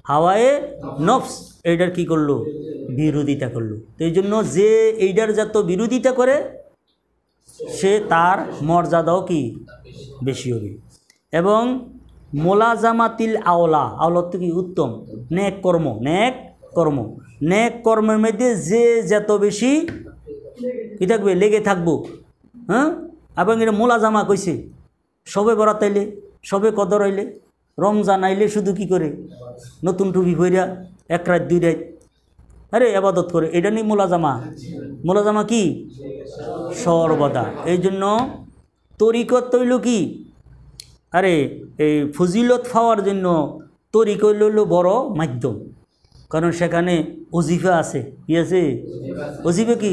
হাওয়ায়ে নফস এইটার কি করলো বিরোধিতা করলো তো এই জন্য যে এইটার যত বিরোধিতা করে সে তার মর্যাদাও কি বেশি হবে এবং মোলাজামাতিল আওলা আওলাত কি উত্তম ন্যাক কর্ম ন্যাক কর্ম ন্যাক কর্মের মধ্যে যে যত বেশি কী থাকবে লেগে থাকবো হ্যাঁ এবং এটা মোলাজামা কইছে সবে বরাত আইলে সবে কদর হইলে রমজান আইলে শুধু কি করে নতুন টুপি ভৈরা এক রাত দুই রাত আরে আবাদত করে এটা নিয়ে মোলাজামা মোলাজামা কি সর্বদা এই জন্য তরিকত তৈল কি আরে এই ফজিলত খাওয়ার জন্য তরিকত লইল বড় মাধ্যম কারণ সেখানে অজিফা আছে কি আছে অজিফা কি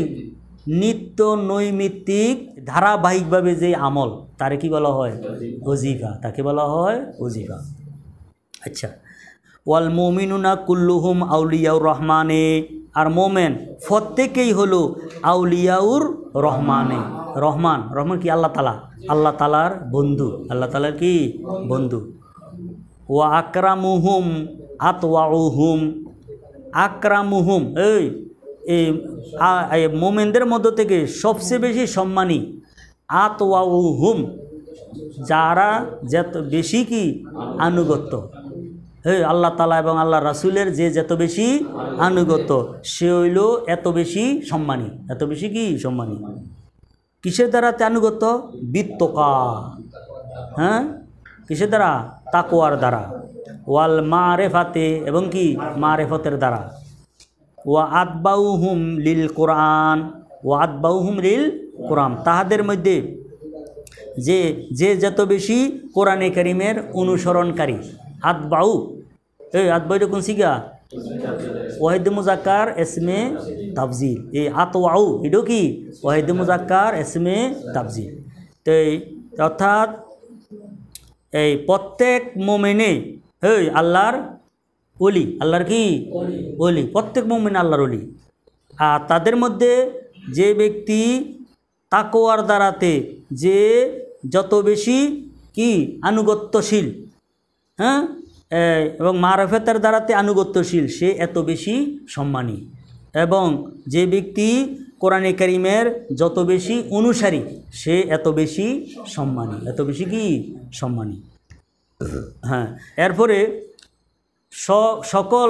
নিত্য নৈমিত্তিক ধারাবাহিকভাবে যে আমল তারে কি বলা হয় অজিফা তাকে বলা হয় অজিফা আচ্ছা ওয়াল মোমিনুনা কুল্লুহুম আউলিয়াউর রহমানে আর মোমেন প্রত্যেকেই হলো আউলিয়াউর রহমানে রহমান রহমান কি আল্লাহ তালা আল্লাহ তালার বন্ধু আল্লাহ তালার কি বন্ধু ওয়া আকরামুহুম আতওয়াউহুম আকরামুহুম এই মোমেনদের মধ্য থেকে সবচেয়ে বেশি সম্মানী আতওয়াউহুম যারা যত বেশি কি আনুগত্য হ্যাঁ আল্লাহ তালা এবং আল্লাহ রাসুলের যে যত বেশি আনুগত সে হইল এত বেশি সম্মানী এত বেশি কি সম্মানী কিসের দ্বারা তে আনুগত বিত্তকা হ্যাঁ কিসের দ্বারা তাকোয়ার দ্বারা ওয়াল মারেফাতে এবং কি মারেফতের দ্বারা ওয়া আদবাউ হুম লীল কোরআন ও আদবাউ হুম লীল কোরআন তাহাদের মধ্যে যে যে যত বেশি কোরআনে করিমের অনুসরণকারী আত বাউ এই আত বাউটা কোন সিগা ওয়াহিদ মুজাক্কার এসমে তাফজিল এই আত ওয়াউ এটাও কি ওয়াহিদ মুজাক্কার এসমে তাফজিল তো অর্থাৎ এই প্রত্যেক মোমেনে এই আল্লাহর অলি আল্লাহর কি অলি প্রত্যেক মোমেন আল্লাহর অলি আর তাদের মধ্যে যে ব্যক্তি তাকোয়ার দ্বারাতে যে যত বেশি কি আনুগত্যশীল হ্যাঁ এবং মারফেতের দ্বারাতে আনুগত্যশীল সে এত বেশি সম্মানী এবং যে ব্যক্তি কোরআনে করিমের যত বেশি অনুসারী সে এত বেশি সম্মানী এত বেশি কি সম্মানী হ্যাঁ এরপরে সকল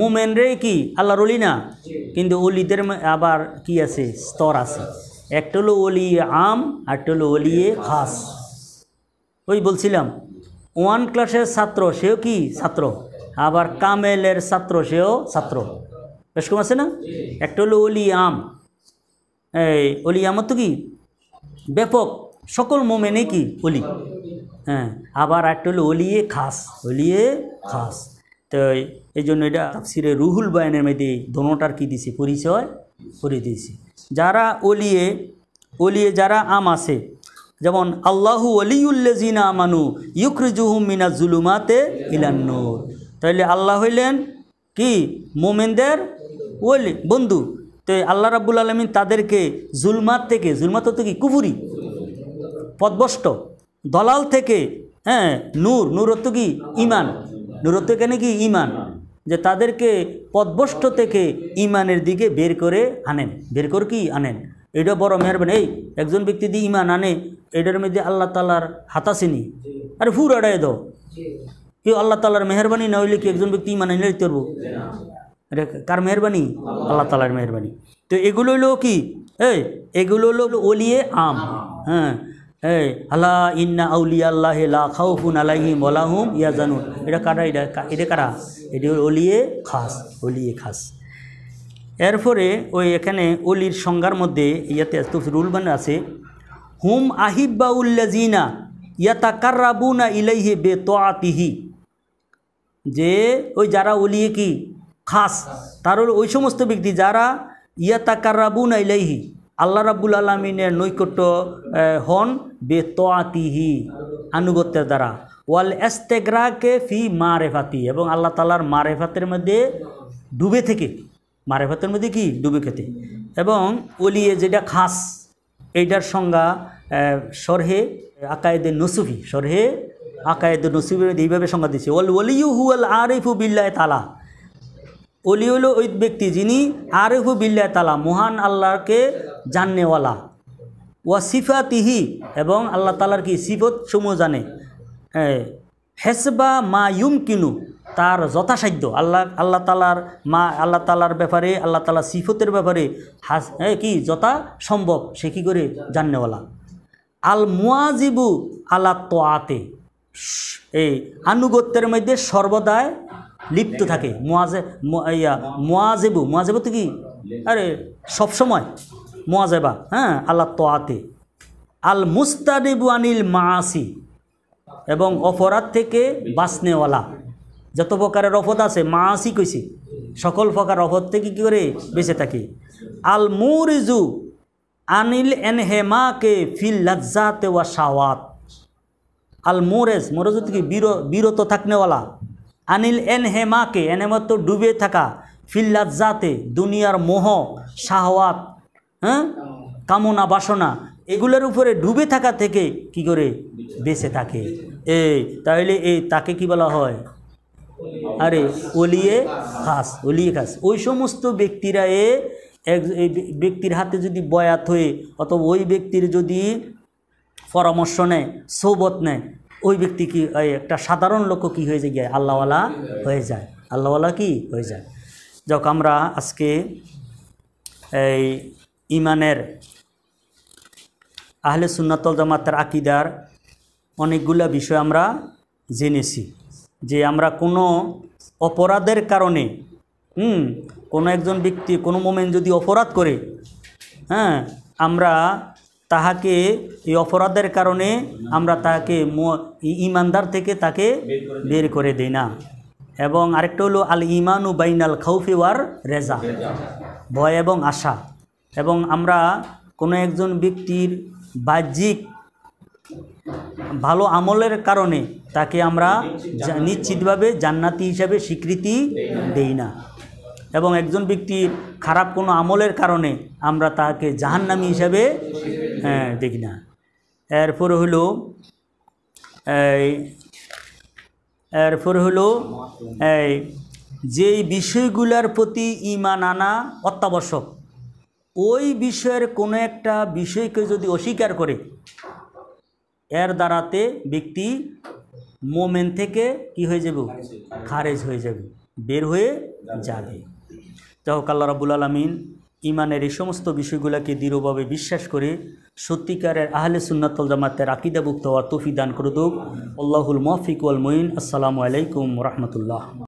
মোমেনরে কি আল্লাহর অলি না কিন্তু অলিদের আবার কি আছে স্তর আছে একটা হলো অলি আম আরটা হলো অলিয়ে খাস ওই বলছিলাম ওয়ান ক্লাসের ছাত্র সেও কি ছাত্র আবার কামেলের ছাত্র সেও ছাত্র বেশ কম আছে না একটা হলো অলি আম এই অলি আমার তো কি ব্যাপক সকল মোমেনে কি অলি হ্যাঁ আবার একটা হলো অলিয়ে খাস অলিয়ে খাস তো এই জন্য এটা তাফসিরে রুহুল বায়নের মধ্যে দোনোটার কী দিছে পরিচয় করে দিয়েছে যারা অলিয়ে অলিয়ে যারা আম আছে যেমন আল্লাহু অলিউল্লেজিনা মানু ইউক্রিজুহু মিনা জুলুমাতে ইলান্নুর তাইলে আল্লাহ হইলেন কি মোমেনদের ওলি বন্ধু তো আল্লাহ রাবুল আলমিন তাদেরকে জুলমাত থেকে জুলমাত তো কি কুফুরি পদবষ্ট দলাল থেকে হ্যাঁ নূর নূরত্ব কি ইমান নূরত্ব কেন কি ইমান যে তাদেরকে পদবষ্ট থেকে ইমানের দিকে বের করে আনেন বের করে কি আনেন এটা বড় মেহরবানি এই একজন ব্যক্তি দিয়ে ইমান আনে এটার মধ্যে আল্লাহ তালার হাত আসেনি আরে ফুর আড়াই দো কেউ আল্লাহ তালার মেহরবানি না হইলে কি একজন ব্যক্তি ইমান আনলে করবো এটা কার মেহরবানি আল্লাহ তালার মেহরবানি তো এগুলো হলো কি এই এগুলো হলো ওলিয়ে আম হ্যাঁ এই আল্লাহ ইন্না আউলিয়া আল্লাহ লা খাউফুন আলাইহিম ওলাহুম ইয়া জানুন এটা কারা এটা এটা কারা হল ওলিয়ে খাস ওলিয়ে খাস এরপরে ওই এখানে অলির সংজ্ঞার মধ্যে ইয়াতে রুল বান আছে হুম আহিব্বা উল্লাজিনা ইয়াতা না ইলাইহে বে তোয়াতিহি যে ওই যারা অলিয়ে কি খাস তার ওই সমস্ত ব্যক্তি যারা ইয়াতা না ইলাইহি আল্লাহ রাবুল আলমিনের নৈকট্য হন বে তোয়াতিহি আনুগত্যের দ্বারা ওয়াল এস্তেগ্রাকে ফি মা রেফাতি এবং আল্লাহ তালার মা রেফাতের মধ্যে ডুবে থেকে ভাতের মধ্যে কি ডুবে খেতে এবং ওলিয়ে যেটা খাস এইটার সংজ্ঞা সরহে আকায়েদের নসুফি সরহে আকায়েদে নসুফি এইভাবে সংজ্ঞা দিচ্ছে ওল ওলিউ হুয়াল আরিফু বিল্লায় তালা অলি হলো ওই ব্যক্তি যিনি আরেফু বিল্লায় তালা মহান আল্লাহকে জাননেওয়ালা ওয়া তিহি এবং আল্লাহ তালার কি সিফত সমূহ জানে হেসবা মা ইউম কিনু তার যথাসাধ্য আল্লাহ আল্লাহ তালার মা আল্লাহ তালার ব্যাপারে আল্লাহ তালা সিফতের ব্যাপারে হাস কি যথা সম্ভব সে কী করে জানেওয়ালা আল মুয়াজিবু আল্লা তোয়াতে এই আনুগত্যের মধ্যে সর্বদায় লিপ্ত থাকে মোয়াজে ইয়া মোয়াজেবু মোয়াজেবু তো কি আরে সবসময় মোয়াজেবা হ্যাঁ আল্লাহ তোয়াতে আল মুস্তাদিবু আনিল মাসি এবং অপরাধ থেকে বাঁচনেওয়ালা যত প্রকারের রফত আছে আসি কইছে সকল প্রকার রফত থেকে কী করে বেঁচে থাকি আল মুরিজু আনিল কে ফিল লজ্জাতে ওয়া সাওয়াত আল মোরেজ মোরেজ থেকে বীর বিরত থাকনেওয়ালা আনিল এনহেমাকে এনেমত তো ডুবে থাকা ফিল লজ্জাতে দুনিয়ার মোহ সাহওয়াত হ্যাঁ কামনা বাসনা এগুলোর উপরে ডুবে থাকা থেকে কি করে বেঁচে থাকে এই তাহলে এই তাকে কি বলা হয় আরে ওলিয়ে খাস ওলিয়ে খাস ওই সমস্ত ব্যক্তিরা এ এক ব্যক্তির হাতে যদি বয়াত হয়ে অথবা ওই ব্যক্তির যদি পরামর্শ নেয় সৌবত নেয় ওই ব্যক্তি কি একটা সাধারণ লোক কি হয়ে যায় আল্লাহওয়ালা হয়ে যায় আল্লাহওয়ালা কি হয়ে যায় যাক আমরা আজকে এই ইমানের আহলে সুন্নাতল জামাতের আকিদার অনেকগুলা বিষয় আমরা জেনেছি যে আমরা কোনো অপরাধের কারণে হুম কোনো একজন ব্যক্তি কোনো মোমেন যদি অপরাধ করে হ্যাঁ আমরা তাহাকে এই অপরাধের কারণে আমরা তাকে ইমানদার থেকে তাকে বের করে দেই না এবং আরেকটা হলো আল ইমানু বাইনাল খাউফি ওয়ার রেজা ভয় এবং আশা এবং আমরা কোনো একজন ব্যক্তির বাহ্যিক ভালো আমলের কারণে তাকে আমরা নিশ্চিতভাবে জান্নাতি হিসাবে স্বীকৃতি দেই না এবং একজন ব্যক্তি খারাপ কোনো আমলের কারণে আমরা তাকে জাহান্নামি হিসাবে দেখি না এরপর হলো এরপর হলো এই যেই বিষয়গুলোর প্রতি ইমান আনা অত্যাবশ্যক ওই বিষয়ের কোনো একটা বিষয়কে যদি অস্বীকার করে এর দ্বারাতে ব্যক্তি মোমেন থেকে কি হয়ে যাবে খারেজ হয়ে যাবে বের হয়ে যাবে যাহ কাল্লা আল্লাহ রাবুল আলমিন ইমানের এই সমস্ত বিষয়গুলোকে দৃঢ়ভাবে বিশ্বাস করে সত্যিকারের আহলে সুন্নাতল জামাতের আকিদাভুক্ত হওয়ার তফি দান করে করুক আল্লাহুল মফিক মঈন আসসালামু আলাইকুম রহমতুল্লাহ